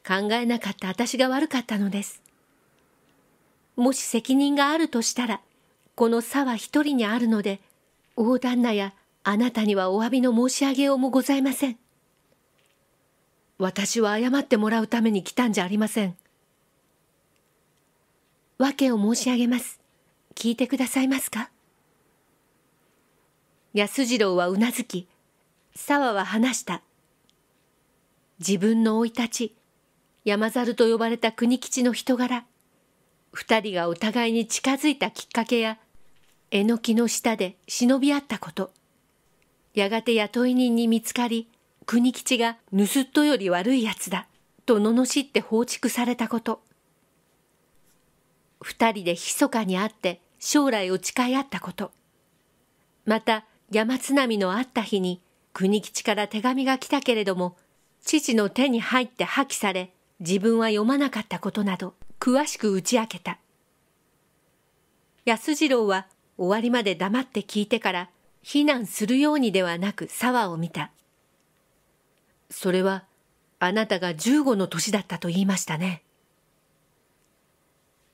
Speaker 1: 考えなかった私が悪かったのです。もし責任があるとしたら、この差は一人にあるので、大旦那やあなたにはお詫びの申し上げようもございません。私は謝ってもらうために来たんじゃありません。訳を申し上げます。聞いてくださいますか安次郎はうなずき、沢は話した。自分の生い立ち、山猿と呼ばれた国吉の人柄、二人がお互いに近づいたきっかけや、えのきの下で忍び合ったこと、やがて雇い人に見つかり、国吉が盗っ人より悪い奴だ、と罵って放逐されたこと。二人で密かに会って将来を誓い合ったこと。また、山津波のあった日に、国吉から手紙が来たけれども、父の手に入って破棄され、自分は読まなかったことなど、詳しく打ち明けた。安次郎は終わりまで黙って聞いてから、避難するようにではなく沢を見た。それは、あなたが15の年だったと言いましたね。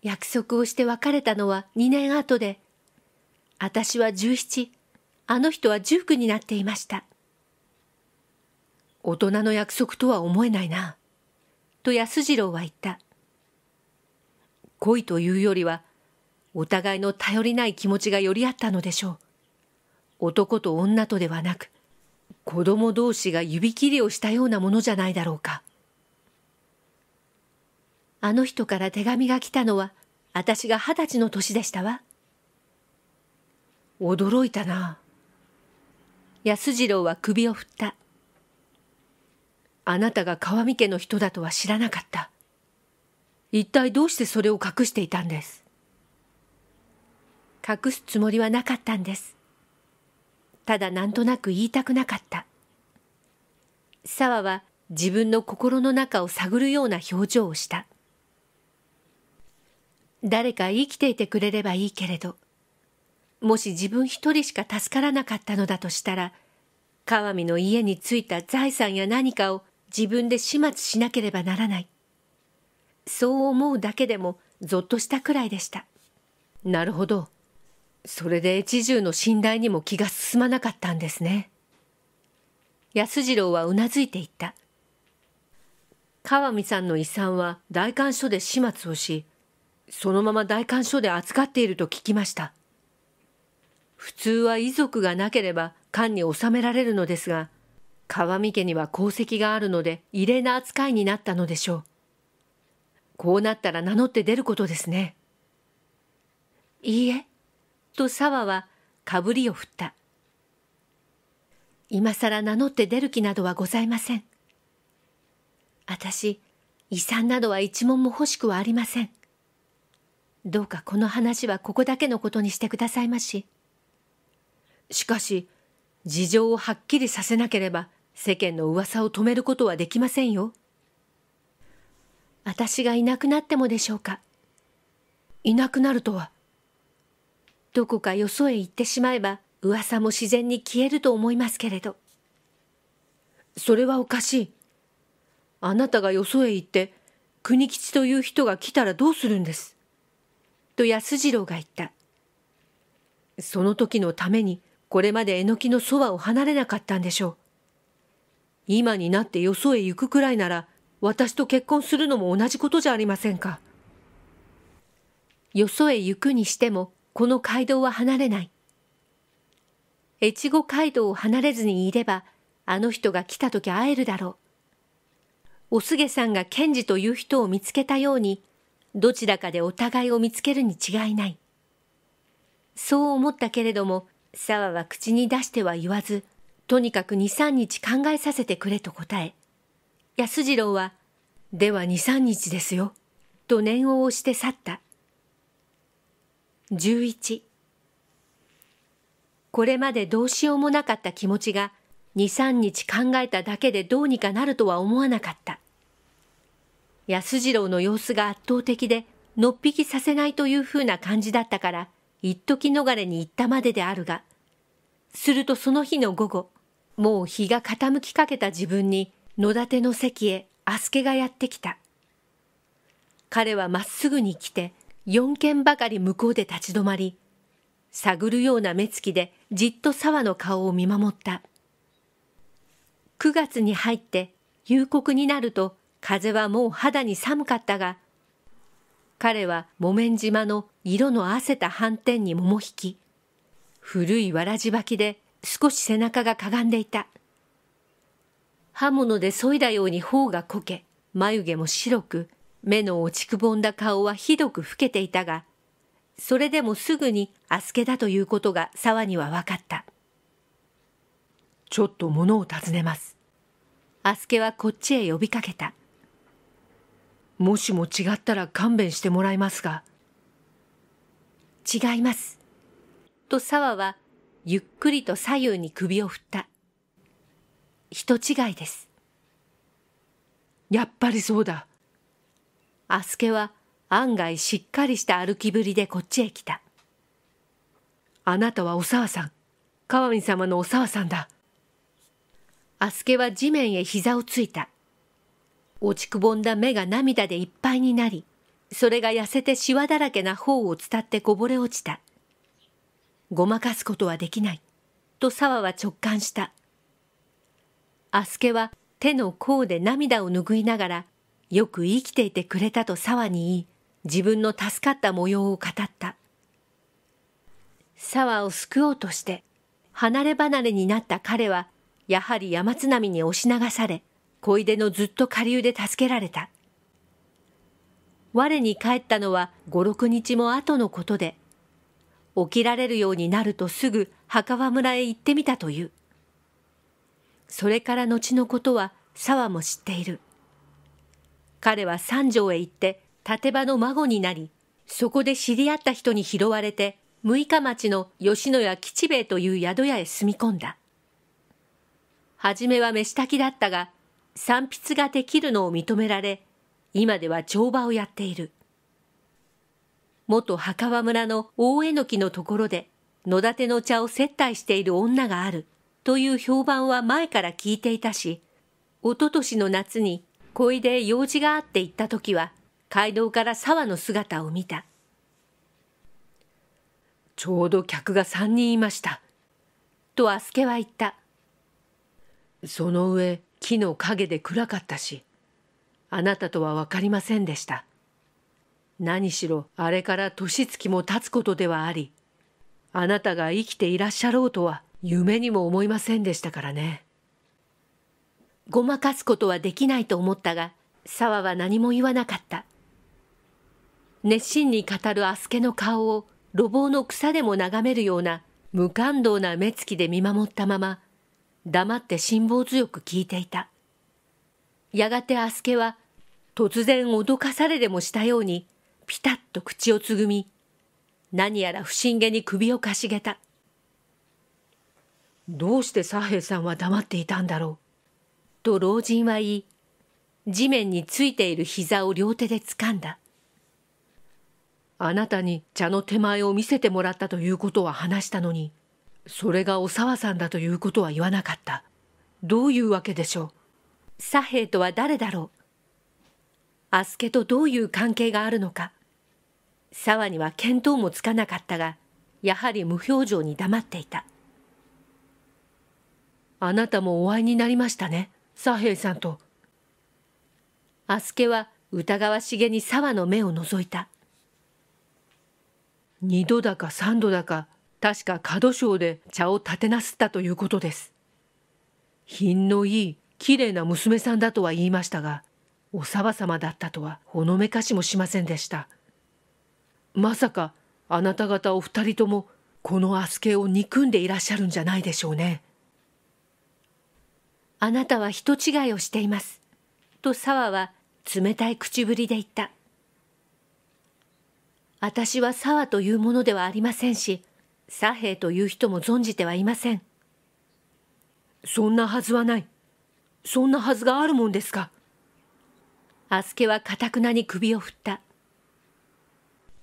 Speaker 1: 約束をして別れたのは2年後で、私は17、あの人は19になっていました。大人の約束とは思えないな、と安次郎は言った。恋というよりは、お互いの頼りない気持ちが寄り合ったのでしょう。男と女とではなく、子供同士が指切りをしたようなものじゃないだろうか。あの人から手紙が来たのは、私が二十歳の年でしたわ。驚いたな。安次郎は首を振った。あなたが川見家の人だとは知らなかった。一体どうしてそれを隠していたんです隠すつもりはなかったんです。ただなんとなく言いたくなかった。沢は自分の心の中を探るような表情をした。誰か生きていてくれればいいけれど、もし自分一人しか助からなかったのだとしたら、川見の家に着いた財産や何かを自分で始末しなければならない。そう思うだけでもぞっとしたくらいでした。なるほど。それで越中の信頼にも気が進まなかったんですね。安次郎はうなずいていった。川見さんの遺産は代官所で始末をし、そのまま大観所で扱っていると聞きました。普通は遺族がなければ官に収められるのですが、川見家には功績があるので異例な扱いになったのでしょう。こうなったら名乗って出ることですね。いいえ、と沢はかぶりを振った。今更名乗って出る気などはございません。私、遺産などは一文も欲しくはありません。どうかこの話はここだけのことにしてくださいまし。しかし、事情をはっきりさせなければ世間の噂を止めることはできませんよ。私がいなくなってもでしょうか。いなくなるとは。どこかよそへ行ってしまえば噂も自然に消えると思いますけれど。それはおかしい。あなたがよそへ行って国吉という人が来たらどうするんです。と安次郎が言った。その時のためにこれまでえのきのそばを離れなかったんでしょう。今になってよそへ行くくらいなら私と結婚するのも同じことじゃありませんか。よそへ行くにしてもこの街道は離れない。越後街道を離れずにいればあの人が来た時会えるだろう。おすげさんが賢治という人を見つけたようにどちらかでお互いを見つけるに違いない。そう思ったけれども、沢は口に出しては言わず、とにかく二三日考えさせてくれと答え、安次郎は、では二三日ですよ、と念を押して去った。十一。これまでどうしようもなかった気持ちが、二三日考えただけでどうにかなるとは思わなかった。安次郎の様子が圧倒的で、のっぴきさせないというふうな感じだったから、一時逃れに行ったまでであるが、するとその日の午後、もう日が傾きかけた自分に、野立の席へ、あすけがやってきた。彼はまっすぐに来て、四軒ばかり向こうで立ち止まり、探るような目つきでじっと沢の顔を見守った。9月に入って夕刻になると風はもう肌に寒かったが、彼は木綿島の色のわせた斑点に桃引き、古いわらじばきで少し背中がかがんでいた。刃物で削いだように頬がこけ、眉毛も白く、目の落ちくぼんだ顔はひどく老けていたが、それでもすぐにアスケだということが沢には分かった。ちょっと物を尋ねます。アスケはこっちへ呼びかけた。もしも違ったら勘弁してもらいますが。違います。と沢はゆっくりと左右に首を振った。人違いです。やっぱりそうだ。アスケは案外しっかりした歩きぶりでこっちへ来た。あなたはお沢さん。川見様のお沢さんだ。アスケは地面へ膝をついた。落ちくぼんだ目が涙でいっぱいになり、それが痩せてシワだらけな頬を伝ってこぼれ落ちた。ごまかすことはできない、と沢は直感した。アスケは手の甲で涙を拭いながら、よく生きていてくれたと沢に言い、自分の助かった模様を語った。沢を救おうとして、離れ離れになった彼は、やはり山津波に押し流され、小出のずっと下流で助けられた。我に帰ったのは五六日も後のことで、起きられるようになるとすぐ墓場村へ行ってみたという。それから後のことは沢も知っている。彼は三条へ行って立場の孫になり、そこで知り合った人に拾われて、六日町の吉野屋吉兵衛という宿屋へ住み込んだ。はじめは飯炊きだったが、三筆ができるのを認められ、今では帳場をやっている。元墓場村の大えのきのところで、野立の茶を接待している女がある、という評判は前から聞いていたし、おととしの夏に小出で用事があって行った時は、街道から沢の姿を見た。ちょうど客が三人いました。とあすけは言った。その上、木の陰で暗かったしあなたとは分かりませんでした何しろあれから年月も経つことではありあなたが生きていらっしゃろうとは夢にも思いませんでしたからねごまかすことはできないと思ったが沢は何も言わなかった熱心に語るアスケの顔を路傍の草でも眺めるような無感動な目つきで見守ったまま黙って辛抱強く聞いていた。やがてアスケは突然脅かされでもしたようにピタッと口をつぐみ何やら不審げに首をかしげた。どうして左平さんは黙っていたんだろうと老人は言い地面についている膝を両手で掴んだ。あなたに茶の手前を見せてもらったということは話したのにそれがお沢さんだということは言わなかったどういうわけでしょう左平とは誰だろうあすけとどういう関係があるのか沢には見当もつかなかったがやはり無表情に黙っていたあなたもお会いになりましたね左平さんとあすけは疑わしげに沢の目を覗いた二度だか三度だか確か門賞で茶を立てなすったということです。品のいい、綺麗な娘さんだとは言いましたが、おさば様だったとはほのめかしもしませんでした。まさか、あなた方お二人とも、このアスケを憎んでいらっしゃるんじゃないでしょうね。あなたは人違いをしています。と沢は冷たい口ぶりで言った。私は沢というものではありませんし、左平という人も存じてはいません。そんなはずはない。そんなはずがあるもんですか。アスケはかたくなに首を振った。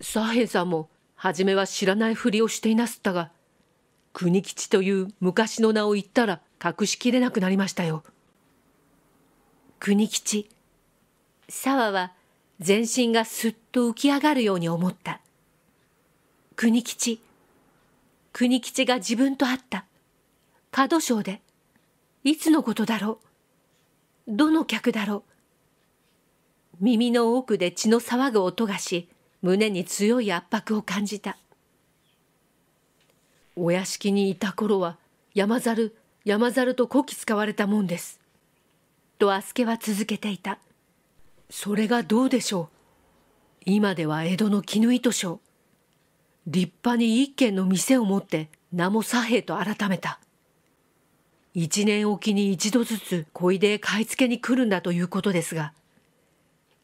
Speaker 1: 左平さんも初めは知らないふりをしていなすったが、国吉という昔の名を言ったら隠しきれなくなりましたよ。国吉。沢は全身がすっと浮き上がるように思った。国吉。国吉が自分と会った。角賞で。いつのことだろう。どの客だろう。耳の奥で血の騒ぐ音がし、胸に強い圧迫を感じた。お屋敷にいた頃は、山猿、山猿とこき使われたもんです。とあすけは続けていた。それがどうでしょう。今では江戸の絹糸商。立派に一軒の店を持って名も左平と改めた。一年おきに一度ずつ小出へ買い付けに来るんだということですが、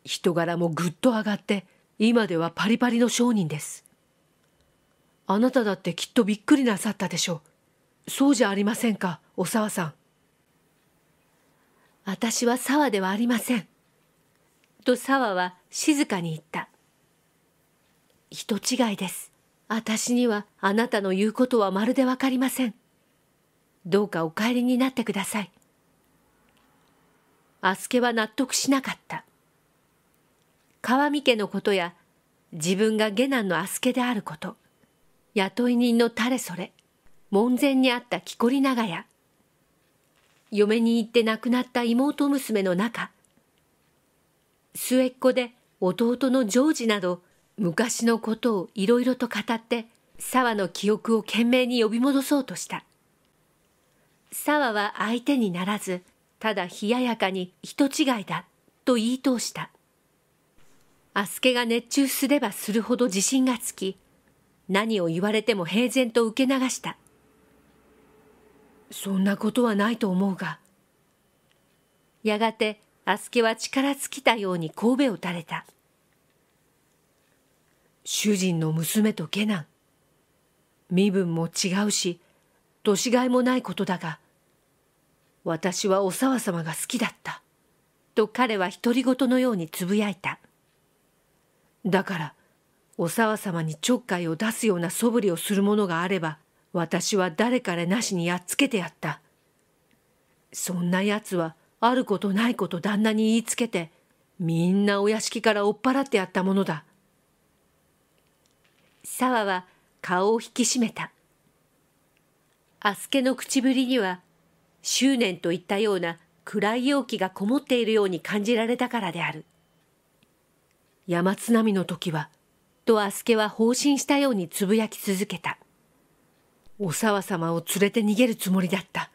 Speaker 1: 人柄もぐっと上がって、今ではパリパリの商人です。あなただってきっとびっくりなさったでしょう。そうじゃありませんか、お沢さん。私は沢ではありません。と沢は静かに言った。人違いです。私にはあなたの言うことはまるでわかりません。どうかお帰りになってください。アスケは納得しなかった。川見家のことや自分が下男のアスケであること、雇い人のれそれ、門前にあった木こり長屋、嫁に行って亡くなった妹娘の中、末っ子で弟のジョージなど昔のことをいろいろと語って沢の記憶を懸命に呼び戻そうとした沢は相手にならずただ冷ややかに人違いだと言い通したアスケが熱中すればするほど自信がつき何を言われても平然と受け流したそんなことはないと思うがやがてアスケは力尽きたように神戸を垂れた主人の娘と下男身分も違うし年がいもないことだが私はおさわ様が好きだったと彼は独り言のようにつぶやいただからおさわ様にちょっかいを出すような素振りをするものがあれば私は誰彼なしにやっつけてやったそんなやつはあることないこと旦那に言いつけてみんなお屋敷から追っ払ってやったものだ沢は顔を引き締めた。アスケの口ぶりには執念といったような暗い容器がこもっているように感じられたからである。山津波の時は、とアスケは放心したようにつぶやき続けた。お沢様を連れて逃げるつもりだった。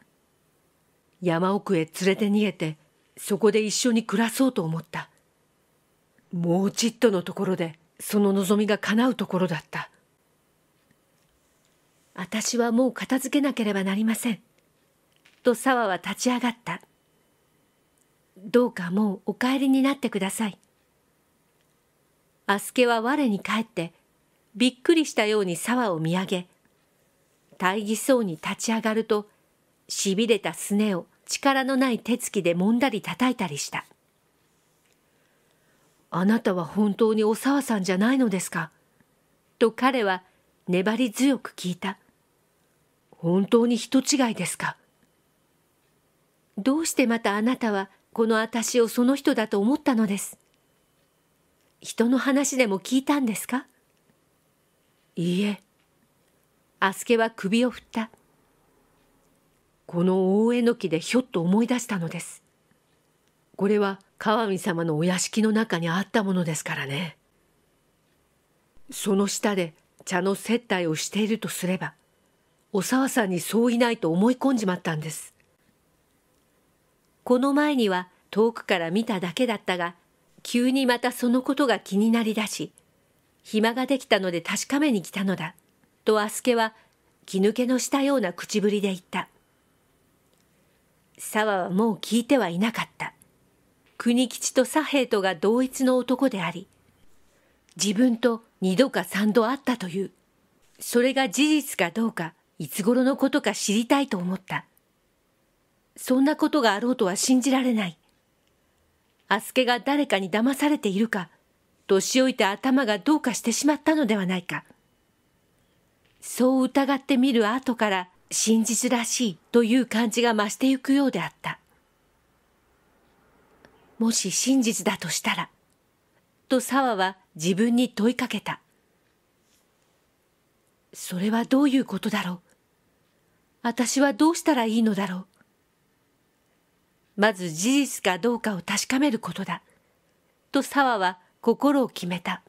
Speaker 1: 山奥へ連れて逃げて、そこで一緒に暮らそうと思った。もうちっとのところで、その望みが叶うところだった私はもう片付けなければなりませんと沢は立ち上がったどうかもうお帰りになってくださいアスケは我に返ってびっくりしたように沢を見上げ大義そうに立ち上がるとしびれたすねを力のない手つきでもんだり叩いたりした。あなたは本当にお沢さんじゃないのですかと彼は粘り強く聞いた。本当に人違いですかどうしてまたあなたはこの私をその人だと思ったのです人の話でも聞いたんですかいいえ。アスケは首を振った。この大えのきでひょっと思い出したのです。これは川見様のお屋敷の中にあったものですからねその下で茶の接待をしているとすればお沢さんにそういないと思い込んじまったんですこの前には遠くから見ただけだったが急にまたそのことが気になりだし暇ができたので確かめに来たのだとあすけは気抜けのしたような口ぶりで言った。沢はもう聞いてはいなかった。国吉と左平とが同一の男であり、自分と二度か三度会ったという、それが事実かどうか、いつ頃のことか知りたいと思った。そんなことがあろうとは信じられない。アスケが誰かに騙されているか、年老いた頭がどうかしてしまったのではないか。そう疑ってみる後から真実らしいという感じが増してゆくようであった。もし真実だとしたら、と沢は自分に問いかけた。それはどういうことだろう私はどうしたらいいのだろうまず事実かどうかを確かめることだ。と沢は心を決めた。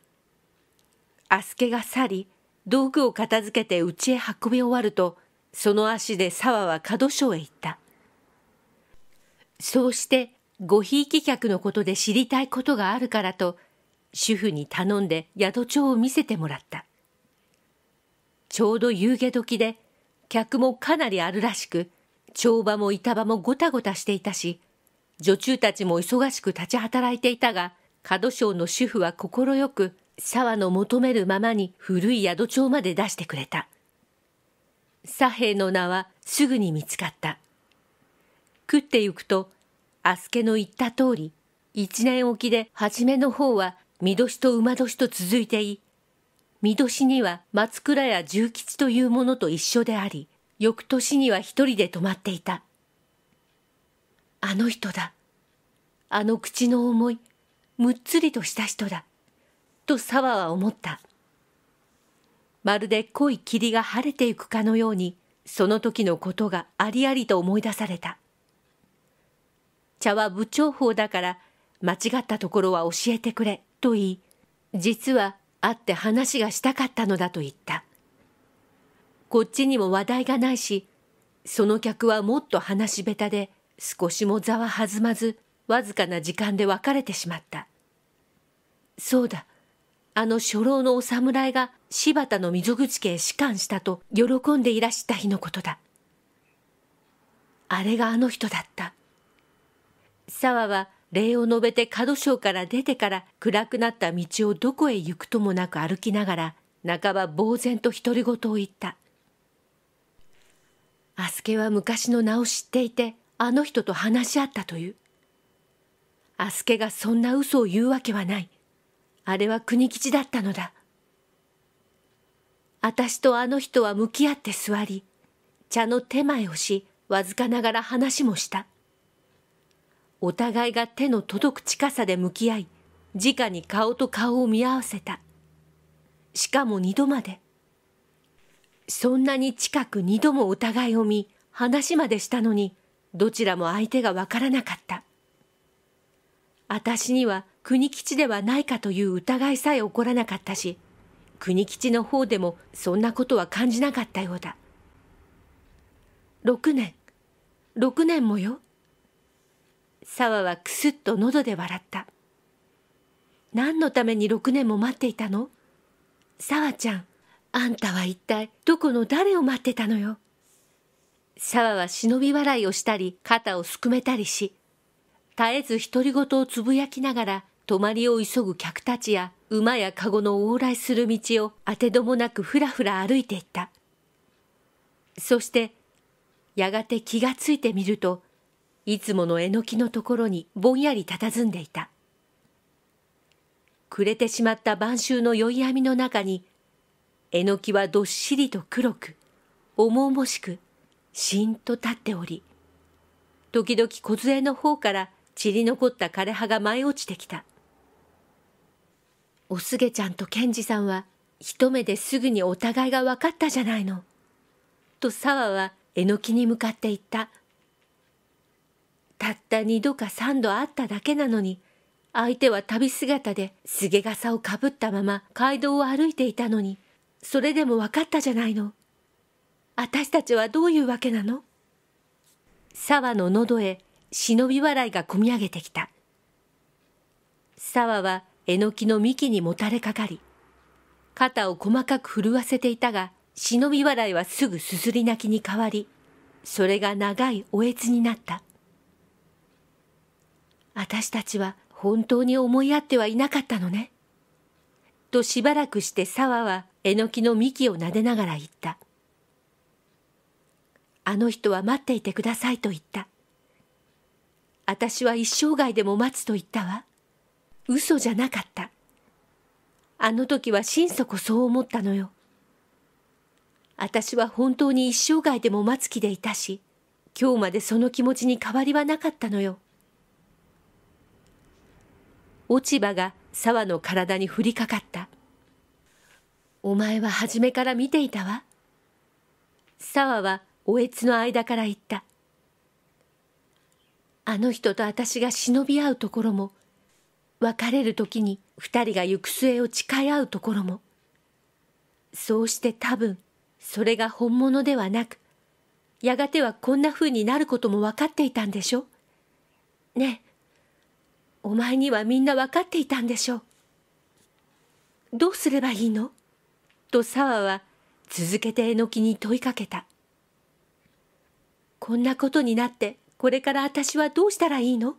Speaker 1: アスケが去り、道具を片付けて家へ運び終わると、その足で沢は門庄へ行った。そうしてごひいき客のことで知りたいことがあるからと、主婦に頼んで宿帳を見せてもらった。ちょうど夕げ時で、客もかなりあるらしく、帳場も板場もごたごたしていたし、女中たちも忙しく立ち働いていたが、角商の主婦は快く、沢の求めるままに古い宿帳まで出してくれた。左平の名はすぐに見つかった。食ってゆくと、アスケの言った通り、一年おきで初めの方は見年と馬年と続いてい、見年には松倉や重吉というものと一緒であり、翌年には一人で泊まっていた。あの人だ。あの口の思い、むっつりとした人だ。と沢は思った。まるで濃い霧が晴れてゆくかのように、その時のことがありありと思い出された。茶は部長法だから、間違ったところは教えてくれ、と言い、実は会って話がしたかったのだと言った。こっちにも話題がないし、その客はもっと話し下手で、少しもざは弾まず、わずかな時間で別れてしまった。そうだ、あの初老のお侍が柴田の溝口家へ仕官したと喜んでいらした日のことだ。あれがあの人だった。沢は礼を述べて角章から出てから暗くなった道をどこへ行くともなく歩きながら半ば呆然と独り言を言ったアスケは昔の名を知っていてあの人と話し合ったというアスケがそんな嘘を言うわけはないあれは国吉だったのだ私とあの人は向き合って座り茶の手前をしわずかながら話もした「お互いが手の届く近さで向き合い、直に顔と顔を見合わせた。しかも二度まで。そんなに近く二度もお互いを見、話までしたのに、どちらも相手がわからなかった。私には国吉ではないかという疑いさえ起こらなかったし、国吉の方でもそんなことは感じなかったようだ。六年、六年もよ。沢はくすっと喉で笑った。何のために6年も待っていたの沢ちゃん、あんたは一体どこの誰を待ってたのよ。沢は忍び笑いをしたり肩をすくめたりし、絶えず独り言をつぶやきながら泊まりを急ぐ客たちや馬や籠の往来する道をあてどもなくふらふら歩いていった。そして、やがて気がついてみると、いつものえのきのところにぼんやり佇んでいた。暮れてしまった晩秋の宵闇の中に、えのきはどっしりと黒く、重々しく、しんと立っており、時々梢の方から散り残った枯れ葉が舞い落ちてきた。おすげちゃんと賢治さんは、一目ですぐにお互いが分かったじゃないの。と沢はえのきに向かって言った。たった2度か3度会っただけなのに相手は旅姿で菅笠をかぶったまま街道を歩いていたのにそれでも分かったじゃないの私たちはどういうわけなの沢の喉へ忍び笑いがこみ上げてきた沢はえのきの幹にもたれかかり肩を細かく震わせていたが忍び笑いはすぐすすり泣きに変わりそれが長いおえつになった私たちは本当に思いやってはいなかったのね。としばらくして沢はえのきの幹をなでながら言った。あの人は待っていてくださいと言った。私は一生涯でも待つと言ったわ。嘘じゃなかった。あの時は心底そう思ったのよ。私は本当に一生涯でも待つ気でいたし、今日までその気持ちに変わりはなかったのよ。落ち葉が沢の体に降りかかった。お前は初めから見ていたわ。沢はおえつの間から言った。あの人と私が忍び合うところも、別れる時に二人が行く末を誓い合うところも、そうして多分、それが本物ではなく、やがてはこんな風になることも分かっていたんでしょねえ、お前にはみんな分かっていたんでしょう。どうすればいいのと沢は続けてえのきに問いかけた。こんなことになってこれから私はどうしたらいいの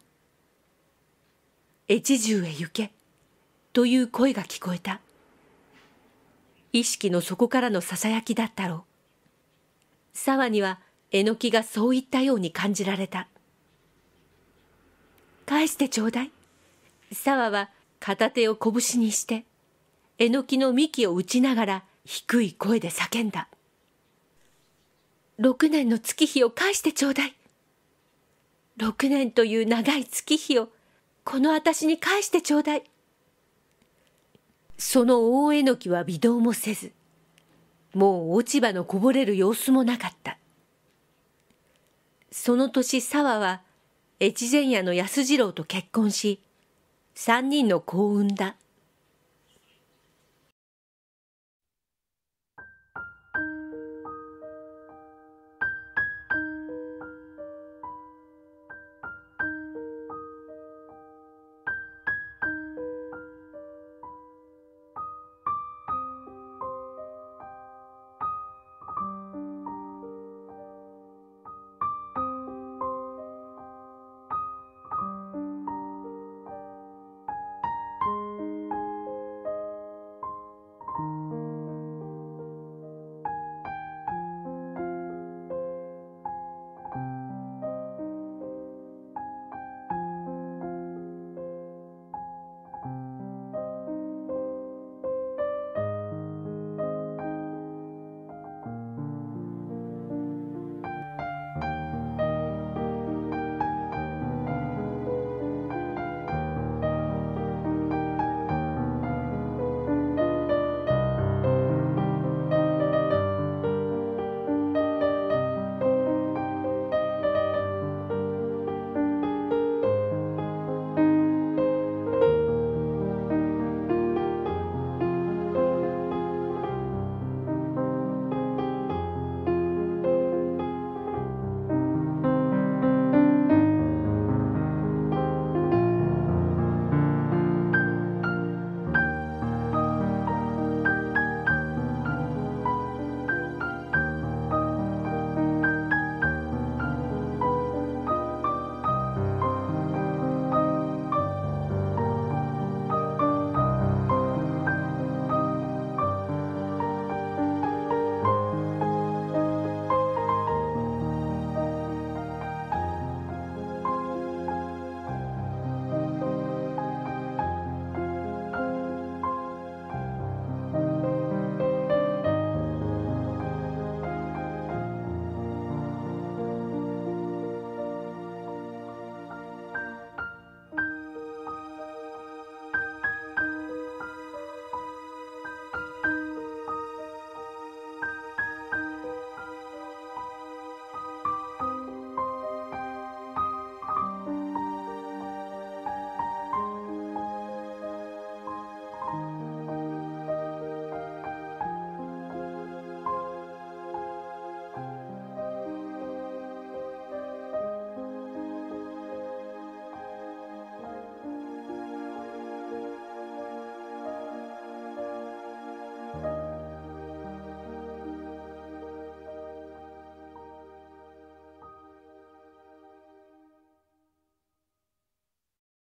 Speaker 1: 越中へ行け。という声が聞こえた。意識の底からのささやきだったろう。沢にはえのきがそう言ったように感じられた。返してちょうだい。沢は片手を拳にして、えのきの幹を打ちながら低い声で叫んだ。6年の月日を返してちょうだい。6年という長い月日をこの私に返してちょうだい。その大えのきは微動もせず、もう落ち葉のこぼれる様子もなかった。その年沢は越前屋の安次郎と結婚し、三人の幸運だ